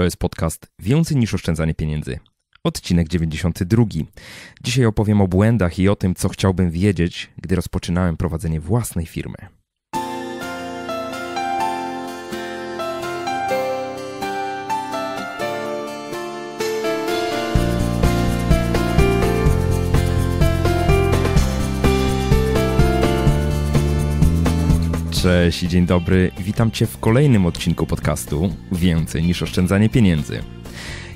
To jest podcast Więcej niż oszczędzanie pieniędzy. Odcinek 92. Dzisiaj opowiem o błędach i o tym, co chciałbym wiedzieć, gdy rozpoczynałem prowadzenie własnej firmy. Cześć dzień dobry. Witam Cię w kolejnym odcinku podcastu Więcej niż oszczędzanie pieniędzy.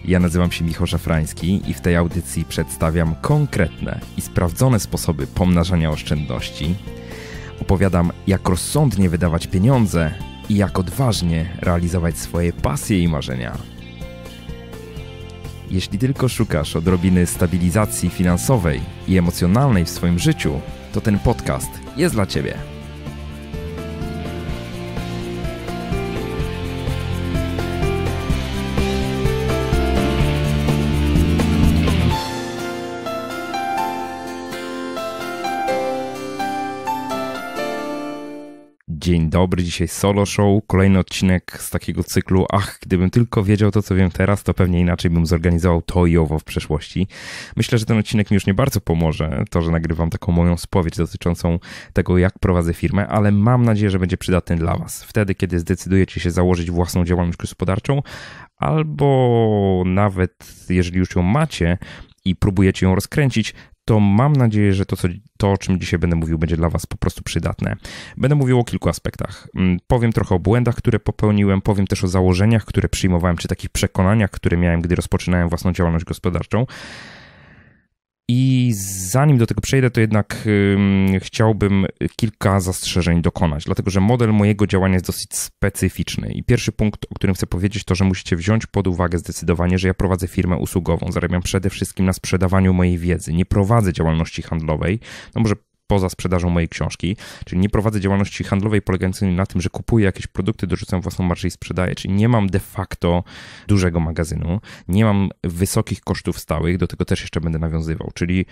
Ja nazywam się Michał Szafrański i w tej audycji przedstawiam konkretne i sprawdzone sposoby pomnażania oszczędności. Opowiadam, jak rozsądnie wydawać pieniądze i jak odważnie realizować swoje pasje i marzenia. Jeśli tylko szukasz odrobiny stabilizacji finansowej i emocjonalnej w swoim życiu, to ten podcast jest dla Ciebie. Dzień dobry, dzisiaj solo show, kolejny odcinek z takiego cyklu Ach, gdybym tylko wiedział to, co wiem teraz, to pewnie inaczej bym zorganizował to i owo w przeszłości. Myślę, że ten odcinek mi już nie bardzo pomoże, to, że nagrywam taką moją spowiedź dotyczącą tego, jak prowadzę firmę, ale mam nadzieję, że będzie przydatny dla Was. Wtedy, kiedy zdecydujecie się założyć własną działalność gospodarczą, albo nawet jeżeli już ją macie, i próbujecie ją rozkręcić, to mam nadzieję, że to, co, to, o czym dzisiaj będę mówił, będzie dla Was po prostu przydatne. Będę mówił o kilku aspektach. Mm, powiem trochę o błędach, które popełniłem, powiem też o założeniach, które przyjmowałem, czy takich przekonaniach, które miałem, gdy rozpoczynałem własną działalność gospodarczą. I zanim do tego przejdę, to jednak chciałbym kilka zastrzeżeń dokonać, dlatego że model mojego działania jest dosyć specyficzny. I pierwszy punkt, o którym chcę powiedzieć, to że musicie wziąć pod uwagę zdecydowanie, że ja prowadzę firmę usługową. Zarabiam przede wszystkim na sprzedawaniu mojej wiedzy. Nie prowadzę działalności handlowej. No może poza sprzedażą mojej książki, czyli nie prowadzę działalności handlowej polegającej na tym, że kupuję jakieś produkty, dorzucam własną marżę i sprzedaję, czyli nie mam de facto dużego magazynu, nie mam wysokich kosztów stałych, do tego też jeszcze będę nawiązywał, czyli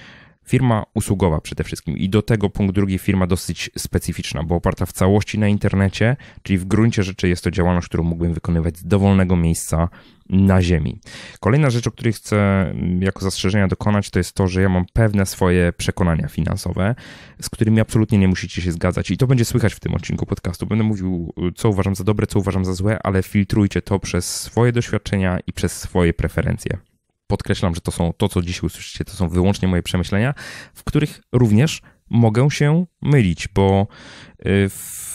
Firma usługowa przede wszystkim i do tego punkt drugi firma dosyć specyficzna, bo oparta w całości na internecie, czyli w gruncie rzeczy jest to działalność, którą mógłbym wykonywać z dowolnego miejsca na ziemi. Kolejna rzecz, o której chcę mm, jako zastrzeżenia dokonać, to jest to, że ja mam pewne swoje przekonania finansowe, z którymi absolutnie nie musicie się zgadzać i to będzie słychać w tym odcinku podcastu. Będę mówił, y, co uważam za dobre, co uważam za złe, ale filtrujcie to przez swoje doświadczenia i przez swoje preferencje podkreślam, że to są to, co dzisiaj usłyszycie, to są wyłącznie moje przemyślenia, w których również mogę się mylić, bo y, w,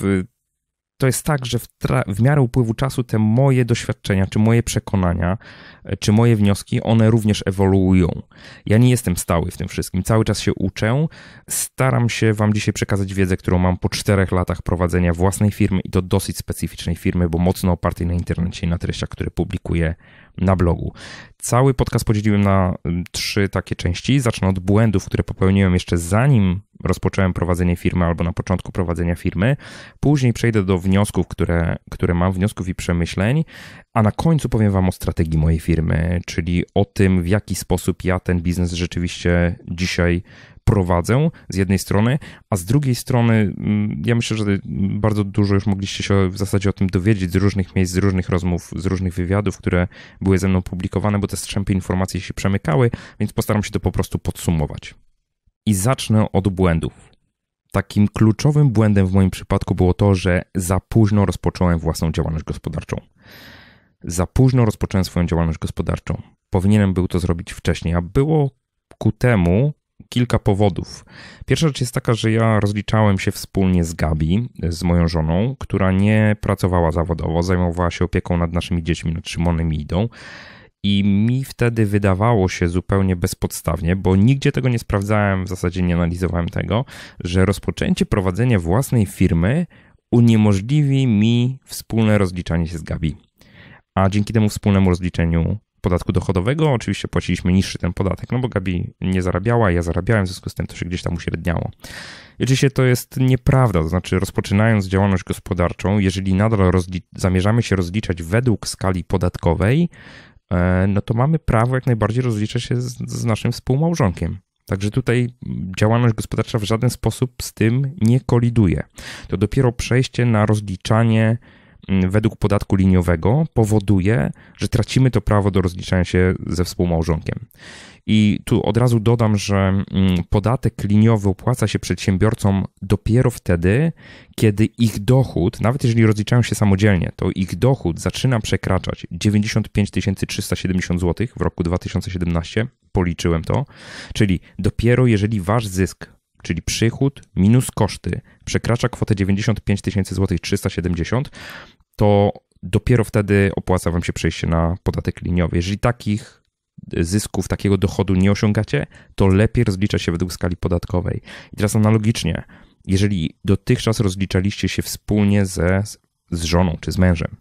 to jest tak, że w, w, miarę upływu czasu te moje doświadczenia, czy moje przekonania, y, czy moje wnioski, one również ewoluują. Ja nie jestem stały w tym wszystkim, cały czas się uczę. Staram się Wam dzisiaj przekazać wiedzę, którą mam po czterech latach prowadzenia własnej firmy i to dosyć specyficznej firmy, bo mocno opartej na internecie i na treściach, które publikuję na blogu. Cały podcast podzieliłem na mm, trzy takie części. Zacznę od błędów, które popełniłem jeszcze zanim rozpocząłem prowadzenie firmy albo na początku prowadzenia firmy. Później przejdę do wniosków, które, które mam, wniosków i przemyśleń, a na końcu powiem Wam o strategii mojej firmy, czyli o tym, w jaki sposób ja ten biznes rzeczywiście dzisiaj prowadzę z jednej strony, a z drugiej strony mm, ja myślę, że bardzo dużo już mogliście się w zasadzie o tym dowiedzieć z różnych miejsc, z różnych rozmów, z różnych wywiadów, które były ze mną publikowane, bo te strzępy informacji się przemykały, więc postaram się to po prostu podsumować. I zacznę od błędów. Takim kluczowym błędem w moim przypadku było to, że za późno rozpocząłem własną działalność gospodarczą. Za późno rozpocząłem swoją działalność gospodarczą. Powinienem był to zrobić wcześniej, a było ku temu kilka powodów. Pierwsza rzecz jest taka, że ja rozliczałem się wspólnie z Gabi, z moją żoną, która nie pracowała zawodowo, zajmowała się opieką nad naszymi dziećmi, nad Szymonem i Idą. I mi wtedy wydawało się zupełnie bezpodstawnie, bo nigdzie tego nie sprawdzałem, w zasadzie nie analizowałem tego, że rozpoczęcie prowadzenia własnej firmy uniemożliwi mi wspólne rozliczanie się z Gabi. A dzięki temu wspólnemu rozliczeniu podatku dochodowego. Oczywiście płaciliśmy niższy ten podatek, no bo Gabi nie zarabiała, ja zarabiałem, w związku z tym to się gdzieś tam uśredniało. I oczywiście to jest nieprawda, to znaczy rozpoczynając działalność gospodarczą, jeżeli nadal zamierzamy się rozliczać według skali podatkowej, e, no to mamy prawo jak najbardziej rozliczać się z, z naszym współmałżonkiem. Także tutaj działalność gospodarcza w żaden sposób z tym nie koliduje. To dopiero przejście na rozliczanie Mm, według podatku liniowego powoduje, że tracimy to prawo do rozliczania się ze współmałżonkiem. I tu od razu dodam, że mm, podatek liniowy opłaca się przedsiębiorcom dopiero wtedy, kiedy ich dochód, nawet jeżeli rozliczają się samodzielnie, to ich dochód zaczyna przekraczać 95 370 zł w roku 2017, policzyłem to, czyli dopiero jeżeli wasz zysk czyli przychód minus koszty, przekracza kwotę 95 tysięcy złotych 370, to dopiero wtedy opłaca wam się przejście na podatek liniowy. Jeżeli takich zysków, takiego dochodu nie osiągacie, to lepiej rozlicza się według skali podatkowej. I teraz analogicznie, jeżeli dotychczas rozliczaliście się wspólnie ze, z żoną czy z mężem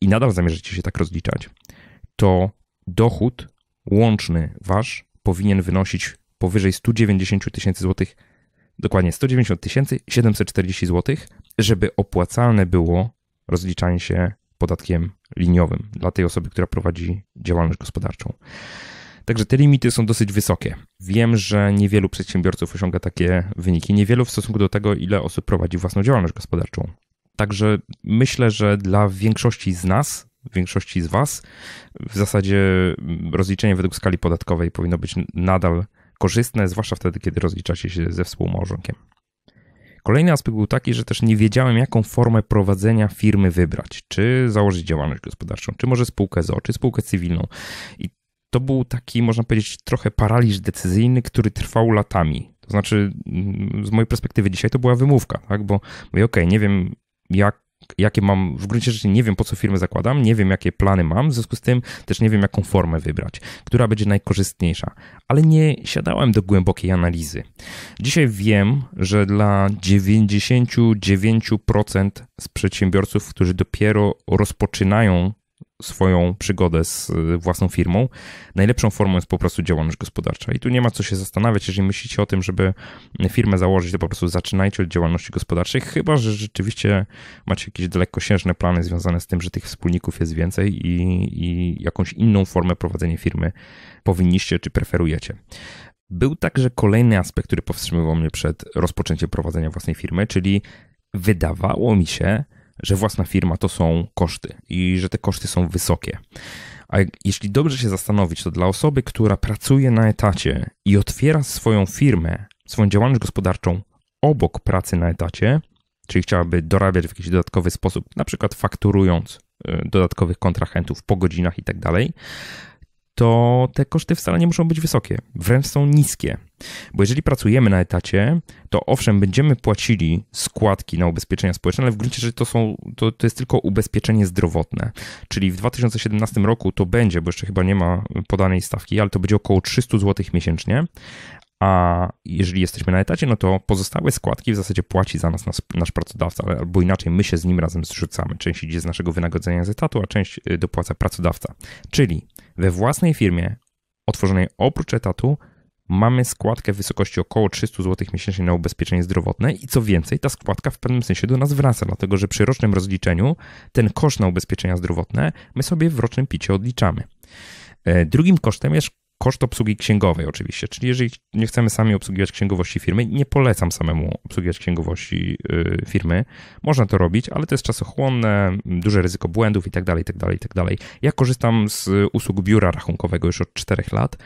i nadal zamierzycie się tak rozliczać, to dochód łączny wasz powinien wynosić powyżej 190 tysięcy złotych, dokładnie 190 740 złotych, żeby opłacalne było rozliczanie się podatkiem liniowym dla tej osoby, która prowadzi działalność gospodarczą. Także te limity są dosyć wysokie. Wiem, że niewielu przedsiębiorców osiąga takie wyniki, niewielu w stosunku do tego, ile osób prowadzi własną działalność gospodarczą. Także myślę, że dla większości z nas, większości z Was, w zasadzie rozliczenie według skali podatkowej powinno być nadal korzystne, zwłaszcza wtedy, kiedy rozliczacie się ze współmałżonkiem. Kolejny aspekt był taki, że też nie wiedziałem, jaką formę prowadzenia firmy wybrać. Czy założyć działalność gospodarczą, czy może spółkę ZO, czy spółkę cywilną. I to był taki, można powiedzieć, trochę paraliż decyzyjny, który trwał latami. To znaczy, mm, z mojej perspektywy dzisiaj to była wymówka, tak? bo mówię, okej, okay, nie wiem, jak jakie mam, w gruncie rzeczy nie wiem, po co firmę zakładam, nie wiem, jakie plany mam, w związku z tym też nie wiem, jaką formę wybrać, która będzie najkorzystniejsza, ale nie siadałem do głębokiej analizy. Dzisiaj wiem, że dla 99% z przedsiębiorców, którzy dopiero rozpoczynają swoją przygodę z y, własną firmą, najlepszą formą jest po prostu działalność gospodarcza. I tu nie ma co się zastanawiać, jeżeli myślicie o tym, żeby firmę założyć, to po prostu zaczynajcie od działalności gospodarczej, chyba że rzeczywiście macie jakieś dalekosiężne plany związane z tym, że tych wspólników jest więcej i, i jakąś inną formę prowadzenia firmy powinniście czy preferujecie. Był także kolejny aspekt, który powstrzymywał mnie przed rozpoczęciem prowadzenia własnej firmy, czyli wydawało mi się, że własna firma to są koszty i że te koszty są wysokie. A jeśli dobrze się zastanowić, to dla osoby, która pracuje na etacie i otwiera swoją firmę, swoją działalność gospodarczą obok pracy na etacie, czyli chciałaby dorabiać w jakiś dodatkowy sposób, na przykład fakturując y, dodatkowych kontrahentów po godzinach i tak dalej, to te koszty wcale nie muszą być wysokie, wręcz są niskie. Bo jeżeli pracujemy na etacie, to owszem, będziemy płacili składki na ubezpieczenia społeczne, ale w gruncie rzeczy to, są, to, to jest tylko ubezpieczenie zdrowotne. Czyli w 2017 roku to będzie, bo jeszcze chyba nie ma podanej stawki, ale to będzie około 300 zł miesięcznie. A jeżeli jesteśmy na etacie, no to pozostałe składki w zasadzie płaci za nas nasz, nasz pracodawca, albo inaczej my się z nim razem zrzucamy. Część idzie z naszego wynagrodzenia z etatu, a część e, dopłaca pracodawca. Czyli we własnej firmie otworzonej oprócz etatu mamy składkę w wysokości około 300 zł miesięcznie na ubezpieczenie zdrowotne i co więcej, ta składka w pewnym sensie do nas wraca, dlatego że przy rocznym rozliczeniu ten koszt na ubezpieczenia zdrowotne my sobie w rocznym picie odliczamy. E, drugim kosztem jest koszt obsługi księgowej oczywiście, czyli jeżeli nie chcemy sami obsługiwać księgowości firmy, nie polecam samemu obsługiwać księgowości y, firmy. Można to robić, ale to jest czasochłonne, duże ryzyko błędów itd., itd., itd. Ja korzystam z usług biura rachunkowego już od 4 lat,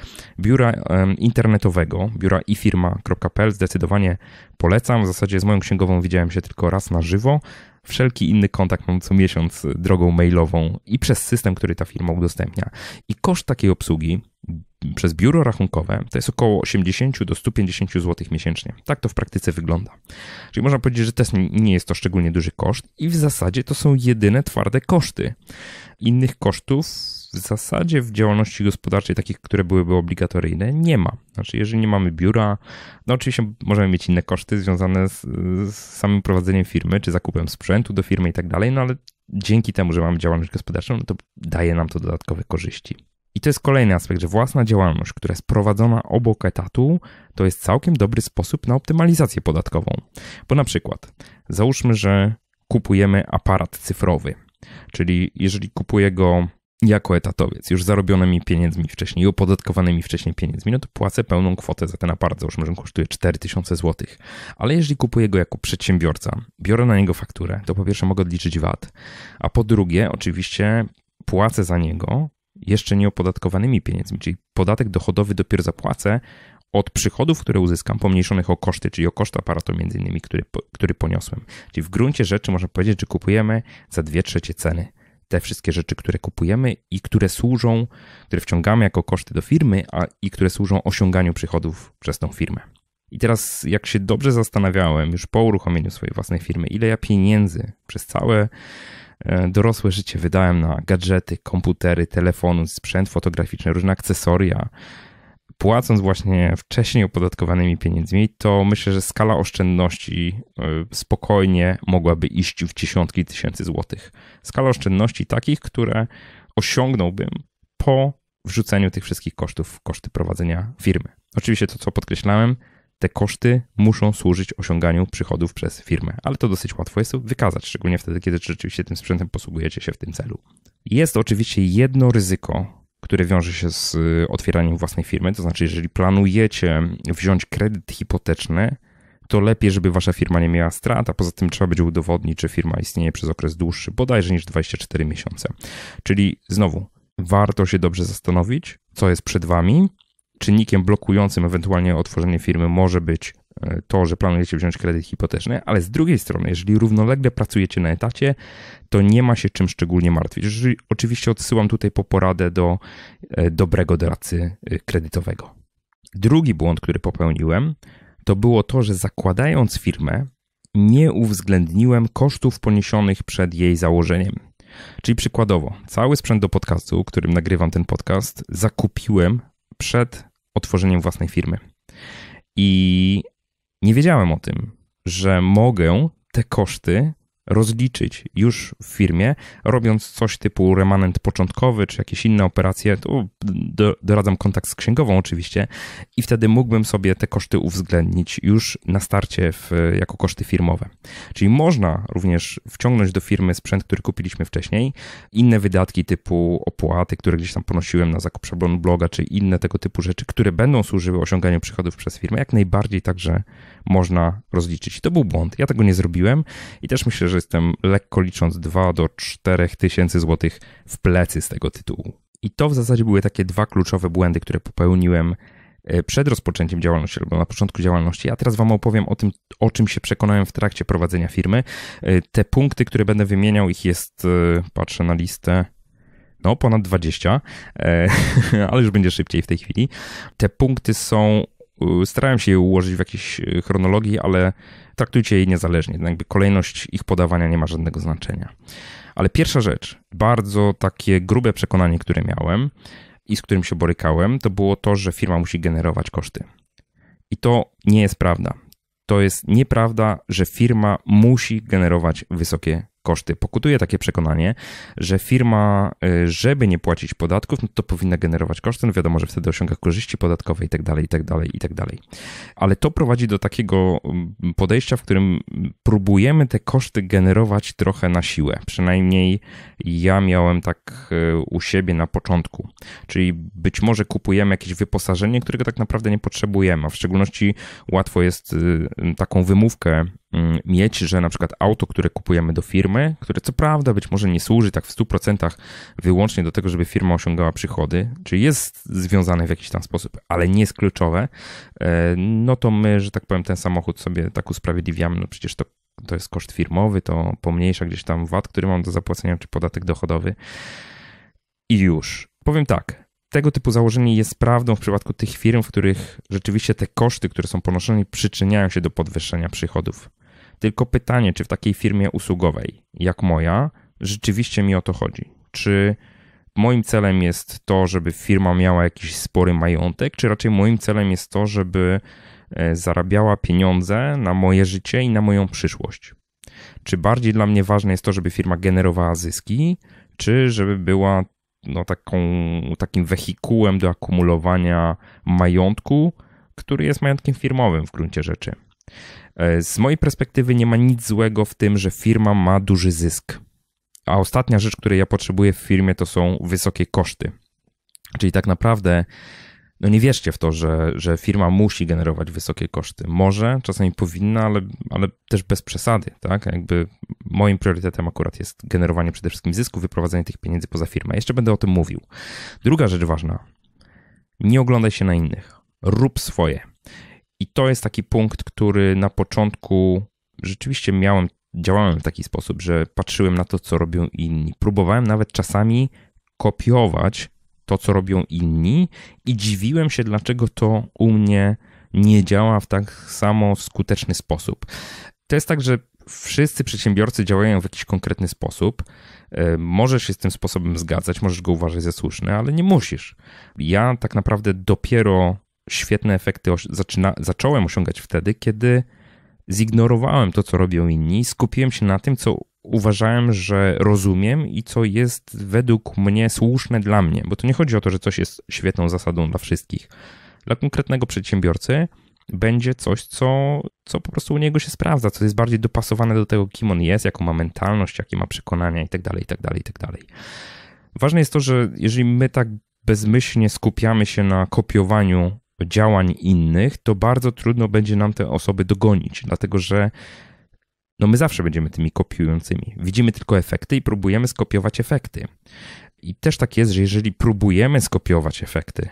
biura internetowego, biura ifirma.pl zdecydowanie polecam. W zasadzie z moją księgową widziałem się tylko raz na żywo, wszelki inny kontakt mam co miesiąc drogą mailową i przez system, który ta firma udostępnia. I koszt takiej obsługi przez biuro rachunkowe to jest około 80 do 150 zł miesięcznie. Tak to w praktyce wygląda. Czyli można powiedzieć, że też nie jest to szczególnie duży koszt i w zasadzie to są jedyne twarde koszty. Innych kosztów w zasadzie w działalności gospodarczej, takich, które byłyby obligatoryjne, nie ma. Znaczy, jeżeli nie mamy biura, no oczywiście możemy mieć inne koszty związane z, z samym prowadzeniem firmy, czy zakupem sprzętu do firmy i tak dalej, no ale dzięki temu, że mamy działalność gospodarczą, no to daje nam to dodatkowe korzyści. I to jest kolejny aspekt, że własna działalność, która jest prowadzona obok etatu, to jest całkiem dobry sposób na optymalizację podatkową. Bo na przykład, załóżmy, że kupujemy aparat cyfrowy, czyli jeżeli kupuję go jako etatowiec, już zarobionymi pieniędzmi wcześniej, opodatkowanymi wcześniej pieniędzmi, no to płacę pełną kwotę za ten aparat, załóżmy, że on kosztuje 4000 zł. Ale jeżeli kupuję go jako przedsiębiorca, biorę na niego fakturę, to po pierwsze mogę odliczyć VAT, a po drugie oczywiście płacę za niego jeszcze nieopodatkowanymi pieniędzmi, czyli podatek dochodowy dopiero zapłacę od przychodów, które uzyskam, pomniejszonych o koszty, czyli o koszt aparatu między innymi, który, który poniosłem. Czyli w gruncie rzeczy można powiedzieć, że kupujemy za dwie trzecie ceny te wszystkie rzeczy, które kupujemy i które służą, które wciągamy jako koszty do firmy, a i które służą osiąganiu przychodów przez tą firmę. I teraz, jak się dobrze zastanawiałem już po uruchomieniu swojej własnej firmy, ile ja pieniędzy przez całe E, dorosłe życie wydałem na gadżety, komputery, telefony, sprzęt fotograficzny, różne akcesoria, płacąc właśnie wcześniej opodatkowanymi pieniędzmi, to myślę, że skala oszczędności e, spokojnie mogłaby iść w dziesiątki tysięcy złotych. Skala oszczędności takich, które osiągnąłbym po wrzuceniu tych wszystkich kosztów w koszty prowadzenia firmy. Oczywiście to, co podkreślałem, te koszty muszą służyć osiąganiu przychodów przez firmę, ale to dosyć łatwo jest wykazać, szczególnie wtedy, kiedy rzeczywiście tym sprzętem posługujecie się w tym celu. Jest oczywiście jedno ryzyko, które wiąże się z y, otwieraniem własnej firmy, to znaczy, jeżeli planujecie wziąć kredyt hipoteczny, to lepiej, żeby wasza firma nie miała strat, a poza tym trzeba będzie udowodnić, że firma istnieje przez okres dłuższy, bodajże niż 24 miesiące. Czyli znowu, warto się dobrze zastanowić, co jest przed wami, czynnikiem blokującym ewentualnie otworzenie firmy może być e, to, że planujecie wziąć kredyt hipoteczny, ale z drugiej strony, jeżeli równolegle pracujecie na etacie, to nie ma się czym szczególnie martwić. Oczywiście odsyłam tutaj po poradę do e, dobrego doradcy e, kredytowego. Drugi błąd, który popełniłem, to było to, że zakładając firmę, nie uwzględniłem kosztów poniesionych przed jej założeniem. Czyli przykładowo, cały sprzęt do podcastu, którym nagrywam ten podcast, zakupiłem przed otworzeniem własnej firmy. I nie wiedziałem o tym, że mogę te koszty rozliczyć już w firmie, robiąc coś typu remanent początkowy czy jakieś inne operacje, to doradzam kontakt z księgową oczywiście i wtedy mógłbym sobie te koszty uwzględnić już na starcie w, jako koszty firmowe. Czyli można również wciągnąć do firmy sprzęt, który kupiliśmy wcześniej, inne wydatki typu opłaty, które gdzieś tam ponosiłem na zakup szablonu bloga czy inne tego typu rzeczy, które będą służyły osiąganiu przychodów przez firmę, jak najbardziej także można rozliczyć. to był błąd. Ja tego nie zrobiłem i też myślę, że jestem lekko licząc 2 do 4 tysięcy złotych w plecy z tego tytułu. I to w zasadzie były takie dwa kluczowe błędy, które popełniłem e, przed rozpoczęciem działalności albo na początku działalności. Ja teraz Wam opowiem o tym, o czym się przekonałem w trakcie prowadzenia firmy. E, te punkty, które będę wymieniał, ich jest, e, patrzę na listę, no ponad 20, ale już będzie szybciej w tej chwili. Te punkty są starałem się je ułożyć w jakiejś e, chronologii, ale traktujcie je niezależnie. No, jakby kolejność ich podawania nie ma żadnego znaczenia. Ale pierwsza rzecz, bardzo takie grube przekonanie, które miałem i z którym się borykałem, to było to, że firma musi generować koszty. I to nie jest prawda. To jest nieprawda, że firma musi generować wysokie koszty. Pokutuje takie przekonanie, że firma, y, żeby nie płacić podatków, no to powinna generować koszty, no wiadomo, że wtedy osiąga korzyści podatkowe i tak dalej, i tak dalej, i tak dalej. Ale to prowadzi do takiego mm, podejścia, w którym próbujemy te koszty generować trochę na siłę. Przynajmniej ja miałem tak y, u siebie na początku. Czyli być może kupujemy jakieś wyposażenie, którego tak naprawdę nie potrzebujemy, a w szczególności łatwo jest y, taką wymówkę Mm, mieć, że na przykład auto, które kupujemy do firmy, które co prawda być może nie służy tak w 100% wyłącznie do tego, żeby firma osiągała przychody, czy jest związane w jakiś tam sposób, ale nie jest kluczowe, e, no to my, że tak powiem, ten samochód sobie tak usprawiedliwiamy, no przecież to to jest koszt firmowy, to pomniejsza gdzieś tam VAT, który mam do zapłacenia, czy podatek dochodowy. I już. Powiem tak, tego typu założenie jest prawdą w przypadku tych firm, w których rzeczywiście te koszty, które są ponoszone, przyczyniają się do podwyższenia przychodów. Tylko pytanie, czy w takiej firmie usługowej jak moja, rzeczywiście mi o to chodzi? Czy moim celem jest to, żeby firma miała jakiś spory majątek, czy raczej moim celem jest to, żeby e, zarabiała pieniądze na moje życie i na moją przyszłość? Czy bardziej dla mnie ważne jest to, żeby firma generowała zyski, czy żeby była no, taką, takim wehikułem do akumulowania majątku, który jest majątkiem firmowym w gruncie rzeczy. E, z mojej perspektywy nie ma nic złego w tym, że firma ma duży zysk. A ostatnia rzecz, której ja potrzebuję w firmie, to są wysokie koszty. Czyli tak naprawdę no nie wierzcie w to, że, że firma musi generować wysokie koszty. Może, czasami powinna, ale, ale też bez przesady, tak? Jakby moim priorytetem akurat jest generowanie przede wszystkim zysku, wyprowadzenie tych pieniędzy poza firmę. Jeszcze będę o tym mówił. Druga rzecz ważna. Nie oglądaj się na innych. Rób swoje. I to jest taki punkt, który na początku rzeczywiście miałem, działałem w taki sposób, że patrzyłem na to, co robią inni. Próbowałem nawet czasami kopiować to, co robią inni, i dziwiłem się, dlaczego to u mnie nie działa w tak samo skuteczny sposób. To jest tak, że wszyscy przedsiębiorcy działają w jakiś konkretny sposób. E, możesz się z tym sposobem zgadzać, możesz go uważać za słuszny, ale nie musisz. Ja tak naprawdę dopiero świetne efekty zaczyna, zacząłem osiągać wtedy, kiedy zignorowałem to, co robią inni, skupiłem się na tym, co uważałem, że rozumiem i co jest według mnie słuszne dla mnie, bo to nie chodzi o to, że coś jest świetną zasadą dla wszystkich. Dla konkretnego przedsiębiorcy będzie coś, co, co po prostu u niego się sprawdza, co jest bardziej dopasowane do tego, kim on jest, jaką ma mentalność, jakie ma przekonania itd., itd., itd. Ważne jest to, że jeżeli my tak bezmyślnie skupiamy się na kopiowaniu działań innych, to bardzo trudno będzie nam te osoby dogonić, dlatego że no my zawsze będziemy tymi kopiującymi. Widzimy tylko efekty i próbujemy skopiować efekty. I też tak jest, że jeżeli próbujemy skopiować efekty,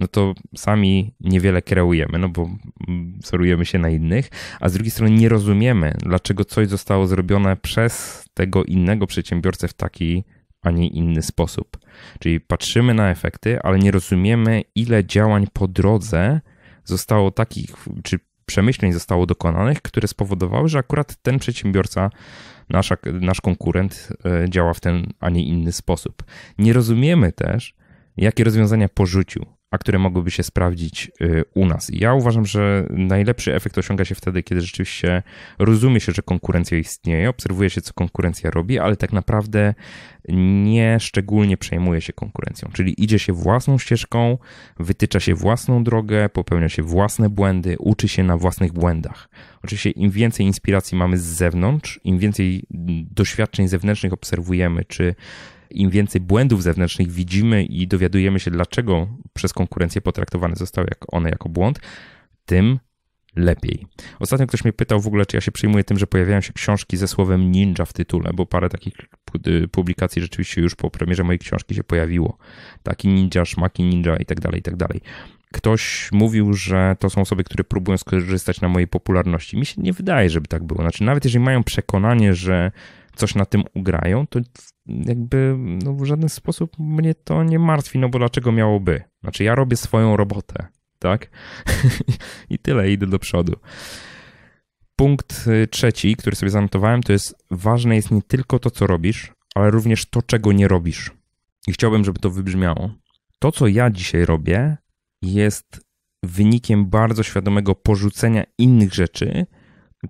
no to sami niewiele kreujemy, no bo mm, wzorujemy się na innych, a z drugiej strony nie rozumiemy, dlaczego coś zostało zrobione przez tego innego przedsiębiorcę w taki, a nie inny sposób. Czyli patrzymy na efekty, ale nie rozumiemy, ile działań po drodze zostało takich, czy przemyśleń zostało dokonanych, które spowodowały, że akurat ten przedsiębiorca, nasza, nasz konkurent e, działa w ten, a nie inny sposób. Nie rozumiemy też, jakie rozwiązania porzucił a które mogłyby się sprawdzić y, u nas. I ja uważam, że najlepszy efekt osiąga się wtedy, kiedy rzeczywiście rozumie się, że konkurencja istnieje, obserwuje się, co konkurencja robi, ale tak naprawdę nie szczególnie przejmuje się konkurencją. Czyli idzie się własną ścieżką, wytycza się własną drogę, popełnia się własne błędy, uczy się na własnych błędach. Oczywiście im więcej inspiracji mamy z zewnątrz, im więcej doświadczeń zewnętrznych obserwujemy, czy im więcej błędów zewnętrznych widzimy i dowiadujemy się, dlaczego przez konkurencję potraktowane zostały jak one jako błąd, tym lepiej. Ostatnio ktoś mnie pytał w ogóle, czy ja się przyjmuję tym, że pojawiają się książki ze słowem ninja w tytule, bo parę takich publikacji rzeczywiście już po premierze mojej książki się pojawiło. Taki ninja, szmaki ninja i tak dalej, i tak dalej. Ktoś mówił, że to są osoby, które próbują skorzystać na mojej popularności. Mi się nie wydaje, żeby tak było. Znaczy, nawet jeżeli mają przekonanie, że coś na tym ugrają, to jakby no, w żaden sposób mnie to nie martwi, no bo dlaczego miałoby? Znaczy, ja robię swoją robotę, tak? I tyle, idę do przodu. Punkt y, trzeci, który sobie zanotowałem, to jest ważne jest nie tylko to, co robisz, ale również to, czego nie robisz. I chciałbym, żeby to wybrzmiało. To, co ja dzisiaj robię, jest wynikiem bardzo świadomego porzucenia innych rzeczy,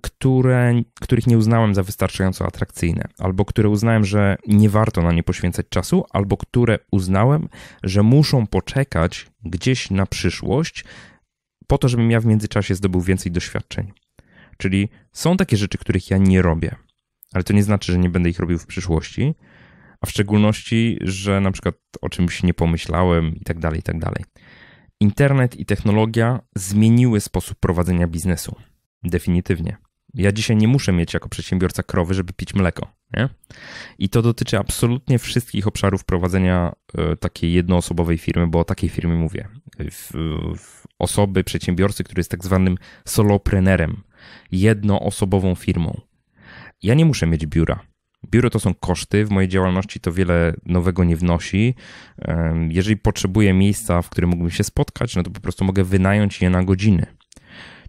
które, których nie uznałem za wystarczająco atrakcyjne, albo które uznałem, że nie warto na nie poświęcać czasu, albo które uznałem, że muszą poczekać gdzieś na przyszłość, po to, żebym ja w międzyczasie zdobył więcej doświadczeń. Czyli są takie rzeczy, których ja nie robię, ale to nie znaczy, że nie będę ich robił w przyszłości, a w szczególności, że na przykład o czymś nie pomyślałem i tak dalej, i tak dalej. Internet i technologia zmieniły sposób prowadzenia biznesu. Definitywnie. Ja dzisiaj nie muszę mieć jako przedsiębiorca krowy, żeby pić mleko. Nie? I to dotyczy absolutnie wszystkich obszarów prowadzenia e, takiej jednoosobowej firmy, bo o takiej firmie mówię. Osoby, przedsiębiorcy, który jest tak zwanym soloprenerem, jednoosobową firmą. Ja nie muszę mieć biura. Biuro to są koszty, w mojej działalności to wiele nowego nie wnosi. Jeżeli potrzebuję miejsca, w którym mógłbym się spotkać, no to po prostu mogę wynająć je na godziny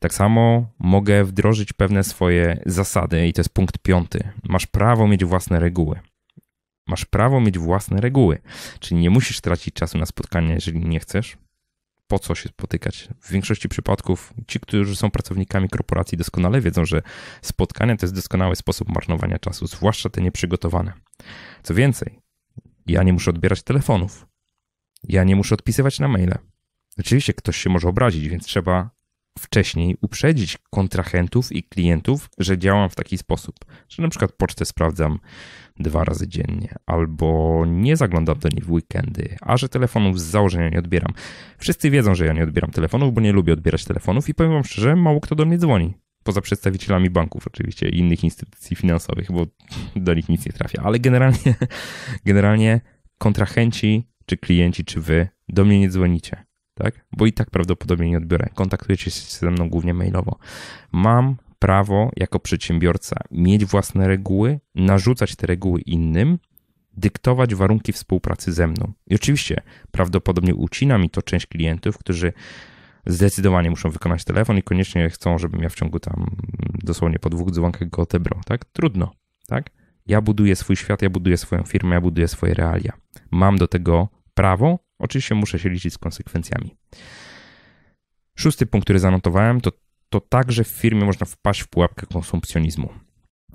tak samo mogę wdrożyć pewne swoje zasady, i to jest punkt piąty. Masz prawo mieć własne reguły. Masz prawo mieć własne reguły, czyli nie musisz tracić czasu na spotkania, jeżeli nie chcesz. Po co się spotykać? W większości przypadków ci, którzy są pracownikami korporacji, doskonale wiedzą, że spotkania to jest doskonały sposób marnowania czasu, zwłaszcza te nieprzygotowane. Co więcej, ja nie muszę odbierać telefonów, ja nie muszę odpisywać na maile. Oczywiście ktoś się może obrazić, więc trzeba wcześniej uprzedzić kontrahentów i klientów, że działam w taki sposób, że na przykład pocztę sprawdzam dwa razy dziennie, albo nie zaglądam do niej w weekendy, a że telefonów z założenia nie odbieram. Wszyscy wiedzą, że ja nie odbieram telefonów, bo nie lubię odbierać telefonów i powiem wam szczerze, mało kto do mnie dzwoni. Poza przedstawicielami banków oczywiście i innych instytucji finansowych, bo do nich nic nie trafia, ale generalnie, generalnie kontrahenci, czy klienci, czy wy do mnie nie dzwonicie tak? Bo i tak prawdopodobnie nie odbiorę. Kontaktujecie się ze mną głównie mailowo. Mam prawo jako przedsiębiorca mieć własne reguły, narzucać te reguły innym, dyktować warunki współpracy ze mną. I oczywiście prawdopodobnie ucina mi to część klientów, którzy zdecydowanie muszą wykonać telefon i koniecznie chcą, żebym ja w ciągu tam dosłownie po dwóch dzwonkach go odebrał, tak? Trudno, tak? Ja buduję swój świat, ja buduję swoją firmę, ja buduję swoje realia. Mam do tego prawo Oczywiście muszę się liczyć z konsekwencjami. Szósty punkt, który zanotowałem, to, to także w firmie można wpaść w pułapkę konsumpcjonizmu.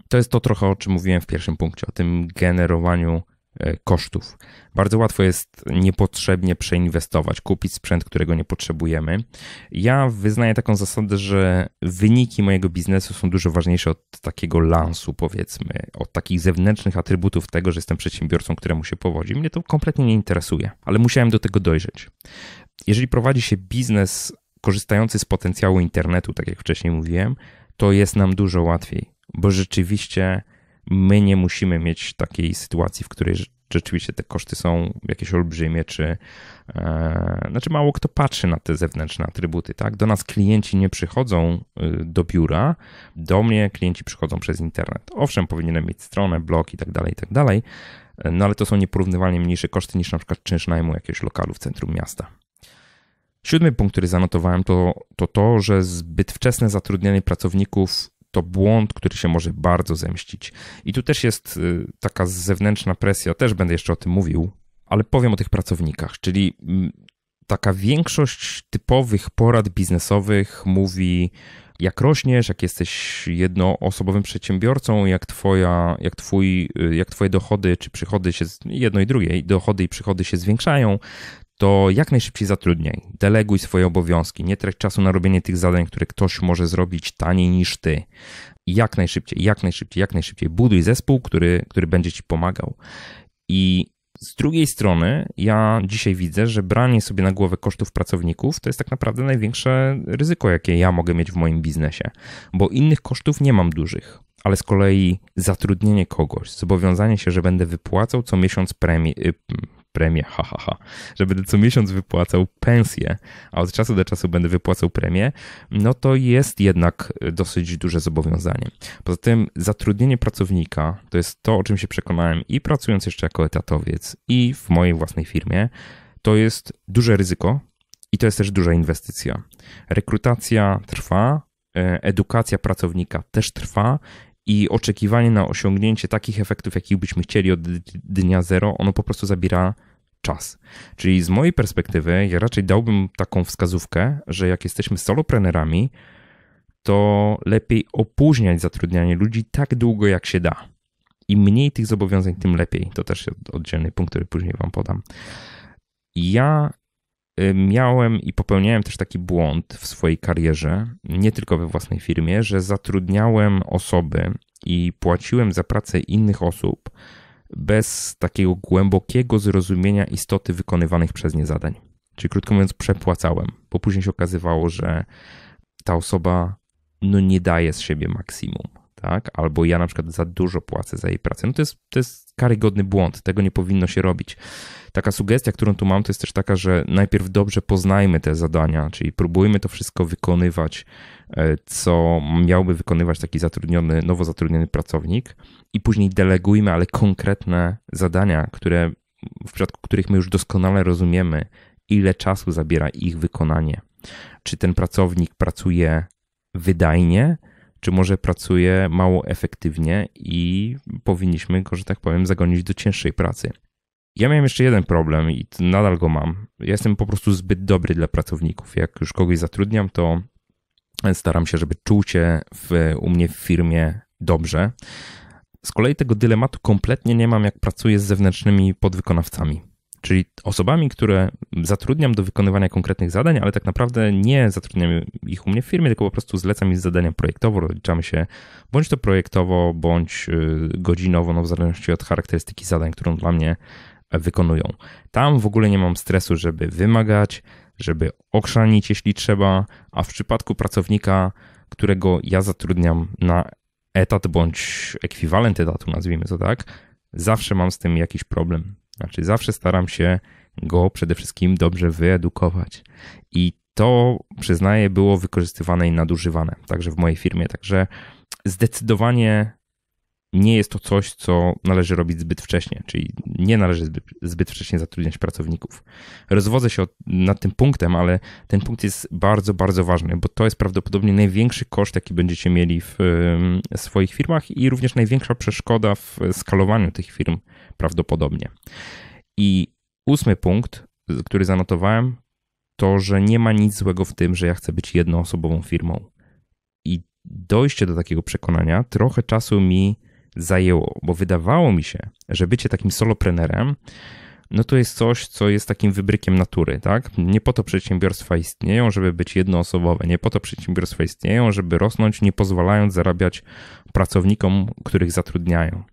To jest to trochę, o czym mówiłem w pierwszym punkcie, o tym generowaniu E, kosztów. Bardzo łatwo jest niepotrzebnie przeinwestować, kupić sprzęt, którego nie potrzebujemy. Ja wyznaję taką zasadę, że wyniki mojego biznesu są dużo ważniejsze od takiego lansu, powiedzmy, od takich zewnętrznych atrybutów tego, że jestem przedsiębiorcą, któremu się powodzi. Mnie to kompletnie nie interesuje, ale musiałem do tego dojrzeć. Jeżeli prowadzi się biznes korzystający z potencjału internetu, tak jak wcześniej mówiłem, to jest nam dużo łatwiej, bo rzeczywiście my nie musimy mieć takiej sytuacji, w której rzeczywiście te koszty są jakieś olbrzymie, czy e, znaczy mało kto patrzy na te zewnętrzne atrybuty, tak? Do nas klienci nie przychodzą y, do biura, do mnie klienci przychodzą przez internet. Owszem, powinienem mieć stronę, blog i tak dalej, i tak dalej, no ale to są nieporównywalnie mniejsze koszty niż na przykład czynsz najmu jakiegoś lokalu w centrum miasta. Siódmy punkt, który zanotowałem, to to, to że zbyt wczesne zatrudnianie pracowników to błąd, który się może bardzo zemścić. I tu też jest y, taka zewnętrzna presja, też będę jeszcze o tym mówił, ale powiem o tych pracownikach, czyli mm, taka większość typowych porad biznesowych mówi, jak rośniesz, jak jesteś jednoosobowym przedsiębiorcą, jak, twoja, jak, twój, y, jak twoje dochody czy przychody się, jedno i drugie, dochody i przychody się zwiększają, to jak najszybciej zatrudniaj, deleguj swoje obowiązki, nie trać czasu na robienie tych zadań, które ktoś może zrobić taniej niż ty. Jak najszybciej, jak najszybciej, jak najszybciej buduj zespół, który, który będzie ci pomagał. I z drugiej strony, ja dzisiaj widzę, że branie sobie na głowę kosztów pracowników to jest tak naprawdę największe ryzyko, jakie ja mogę mieć w moim biznesie, bo innych kosztów nie mam dużych. Ale z kolei zatrudnienie kogoś, zobowiązanie się, że będę wypłacał co miesiąc premii, y, premię, ha, ha, ha, że będę co miesiąc wypłacał pensję, a od czasu do czasu będę wypłacał premię, no to jest jednak e, dosyć duże zobowiązanie. Poza tym zatrudnienie pracownika to jest to, o czym się przekonałem i pracując jeszcze jako etatowiec i w mojej własnej firmie, to jest duże ryzyko i to jest też duża inwestycja. Rekrutacja trwa, e, edukacja pracownika też trwa i oczekiwanie na osiągnięcie takich efektów, jakich byśmy chcieli od dnia zero, ono po prostu zabiera czas. Czyli z mojej perspektywy, ja raczej dałbym taką wskazówkę, że jak jesteśmy soloprenerami, to lepiej opóźniać zatrudnianie ludzi tak długo, jak się da. Im mniej tych zobowiązań, tym lepiej. To też oddzielny punkt, który później Wam podam. Ja y, miałem i popełniałem też taki błąd w swojej karierze, nie tylko we własnej firmie, że zatrudniałem osoby i płaciłem za pracę innych osób bez takiego głębokiego zrozumienia istoty wykonywanych przez nie zadań. Czyli krótko mówiąc, przepłacałem, bo później się okazywało, że ta osoba no, nie daje z siebie maksimum, tak? Albo ja na przykład za dużo płacę za jej pracę. No to jest, to jest karygodny błąd, tego nie powinno się robić taka sugestia, którą tu mam, to jest też taka, że najpierw dobrze poznajmy te zadania, czyli próbujmy to wszystko wykonywać, e, co miałby wykonywać taki zatrudniony, nowo zatrudniony pracownik i później delegujmy, ale konkretne zadania, które w przypadku których my już doskonale rozumiemy, ile czasu zabiera ich wykonanie. Czy ten pracownik pracuje wydajnie, czy może pracuje mało efektywnie i powinniśmy go, że tak powiem, zagonić do cięższej pracy. Ja miałem jeszcze jeden problem i nadal go mam. Ja jestem po prostu zbyt dobry dla pracowników. Jak już kogoś zatrudniam, to staram się, żeby czuł się w, u mnie w firmie dobrze. Z kolei tego dylematu kompletnie nie mam, jak pracuję z zewnętrznymi podwykonawcami. Czyli osobami, które zatrudniam do wykonywania konkretnych zadań, ale tak naprawdę nie zatrudniam ich u mnie w firmie, tylko po prostu zlecam im zadania projektowo, rozliczamy się bądź to projektowo, bądź y, godzinowo, no w zależności od charakterystyki zadań, którą dla mnie wykonują. Tam w ogóle nie mam stresu, żeby wymagać, żeby okrzanić, jeśli trzeba, a w przypadku pracownika, którego ja zatrudniam na etat bądź ekwiwalent etatu, nazwijmy to tak, zawsze mam z tym jakiś problem. Znaczy, zawsze staram się go przede wszystkim dobrze wyedukować. I to, przyznaję, było wykorzystywane i nadużywane, także w mojej firmie. Także zdecydowanie nie jest to coś, co należy robić zbyt wcześnie, czyli nie należy zbyt, zbyt wcześnie zatrudniać pracowników. Rozwodzę się od, nad tym punktem, ale ten punkt jest bardzo, bardzo ważny, bo to jest prawdopodobnie największy koszt, jaki będziecie mieli w, w swoich firmach i również największa przeszkoda w skalowaniu tych firm prawdopodobnie. I ósmy punkt, który zanotowałem, to, że nie ma nic złego w tym, że ja chcę być jednoosobową firmą. I dojście do takiego przekonania trochę czasu mi zajęło, bo wydawało mi się, że bycie takim soloprenerem no to jest coś, co jest takim wybrykiem natury, tak? Nie po to przedsiębiorstwa istnieją, żeby być jednoosobowe, nie po to przedsiębiorstwa istnieją, żeby rosnąć, nie pozwalając zarabiać pracownikom, których zatrudniają.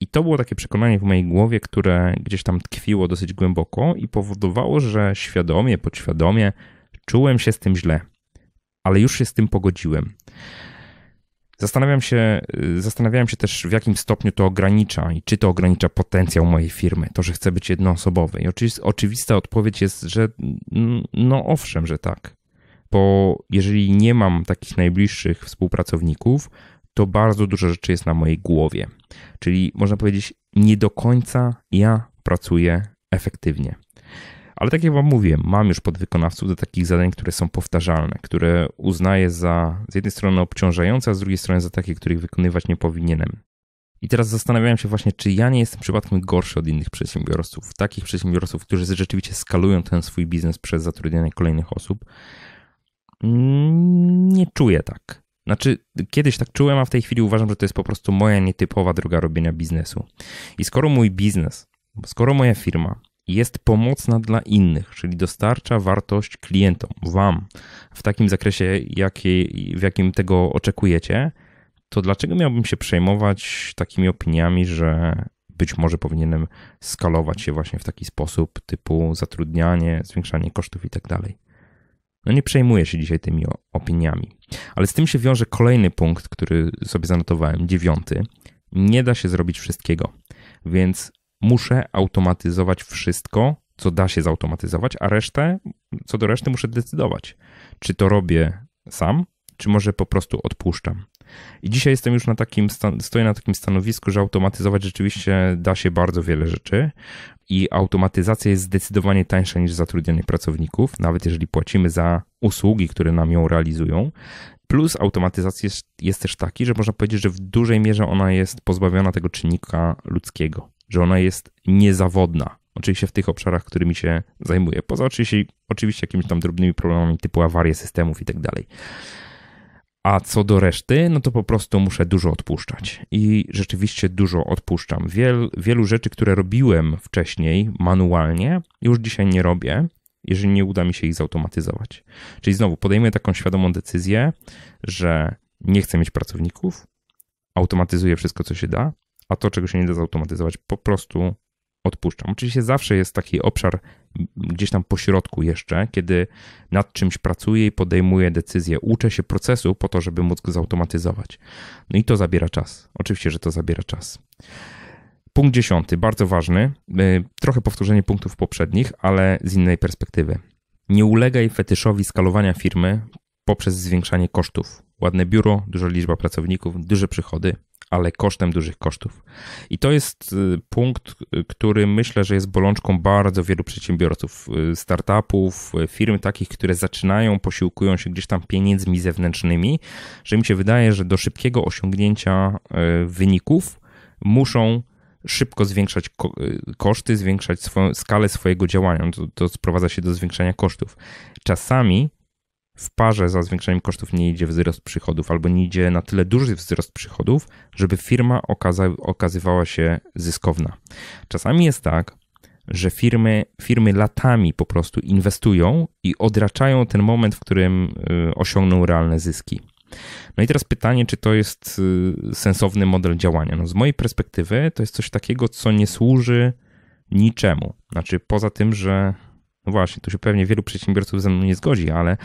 I to było takie przekonanie w mojej głowie, które gdzieś tam tkwiło dosyć głęboko i powodowało, że świadomie, podświadomie czułem się z tym źle, ale już się z tym pogodziłem. Zastanawiam się, y, zastanawiałem się też, w jakim stopniu to ogranicza i czy to ogranicza potencjał mojej firmy, to, że chcę być jednoosobowy. I oczywista odpowiedź jest, że no owszem, że tak. Bo jeżeli nie mam takich najbliższych współpracowników, to bardzo dużo rzeczy jest na mojej głowie. Czyli można powiedzieć, nie do końca ja pracuję efektywnie. Ale tak jak Wam mówię, mam już podwykonawców do takich zadań, które są powtarzalne, które uznaję za z jednej strony obciążające, a z drugiej strony za takie, których wykonywać nie powinienem. I teraz zastanawiałem się właśnie, czy ja nie jestem przypadkiem gorszy od innych przedsiębiorców, takich przedsiębiorców, którzy rzeczywiście skalują ten swój biznes przez zatrudnianie kolejnych osób. Nie czuję tak. Znaczy, kiedyś tak czułem, a w tej chwili uważam, że to jest po prostu moja nietypowa droga robienia biznesu. I skoro mój biznes, skoro moja firma jest pomocna dla innych, czyli dostarcza wartość klientom, wam, w takim zakresie, jakiej, w jakim tego oczekujecie, to dlaczego miałbym się przejmować takimi opiniami, że być może powinienem skalować się właśnie w taki sposób, typu zatrudnianie, zwiększanie kosztów i tak dalej. No nie przejmuję się dzisiaj tymi opiniami. Ale z tym się wiąże kolejny punkt, który sobie zanotowałem, dziewiąty. Nie da się zrobić wszystkiego, więc muszę automatyzować wszystko, co da się zautomatyzować, a resztę, co do reszty muszę decydować, czy to robię sam, czy może po prostu odpuszczam. I dzisiaj jestem już na takim, stoję na takim stanowisku, że automatyzować rzeczywiście da się bardzo wiele rzeczy i automatyzacja jest zdecydowanie tańsza niż zatrudnianie pracowników, nawet jeżeli płacimy za usługi, które nam ją realizują. Plus automatyzacja jest, jest też taki, że można powiedzieć, że w dużej mierze ona jest pozbawiona tego czynnika ludzkiego że ona jest niezawodna. Oczywiście w tych obszarach, którymi się zajmuje. Poza oczywiście, oczywiście jakimiś tam drobnymi problemami typu awarie systemów i tak dalej. A co do reszty, no to po prostu muszę dużo odpuszczać. I rzeczywiście dużo odpuszczam. Wiel, wielu rzeczy, które robiłem wcześniej manualnie, już dzisiaj nie robię, jeżeli nie uda mi się ich zautomatyzować. Czyli znowu podejmuję taką świadomą decyzję, że nie chcę mieć pracowników, automatyzuję wszystko, co się da, a to, czego się nie da zautomatyzować, po prostu odpuszczam. Oczywiście zawsze jest taki obszar gdzieś tam pośrodku jeszcze, kiedy nad czymś pracuję i podejmuję decyzję, uczę się procesu po to, żeby móc go zautomatyzować. No i to zabiera czas. Oczywiście, że to zabiera czas. Punkt dziesiąty, bardzo ważny, e, trochę powtórzenie punktów poprzednich, ale z innej perspektywy. Nie ulegaj fetyszowi skalowania firmy poprzez zwiększanie kosztów. Ładne biuro, duża liczba pracowników, duże przychody, ale kosztem dużych kosztów. I to jest y, punkt, y, który myślę, że jest bolączką bardzo wielu przedsiębiorców, y, startupów, firm takich, które zaczynają, posiłkują się gdzieś tam pieniędzmi zewnętrznymi, że mi się wydaje, że do szybkiego osiągnięcia wyników muszą szybko zwiększać koszty, zwiększać swoją, skalę swojego działania. To, to sprowadza się do zwiększania kosztów. Czasami w parze za zwiększeniem kosztów nie idzie wzrost przychodów albo nie idzie na tyle duży wzrost przychodów, żeby firma okaza- okazywała się zyskowna. Czasami jest tak, że firmy, firmy latami po prostu inwestują i odraczają ten moment, w którym y, osiągną realne zyski. No i teraz pytanie, czy to jest y, sensowny model działania? No z mojej perspektywy to jest coś takiego, co nie służy niczemu. Znaczy, poza tym, że no właśnie, tu się pewnie wielu przedsiębiorców ze mną nie zgodzi, ale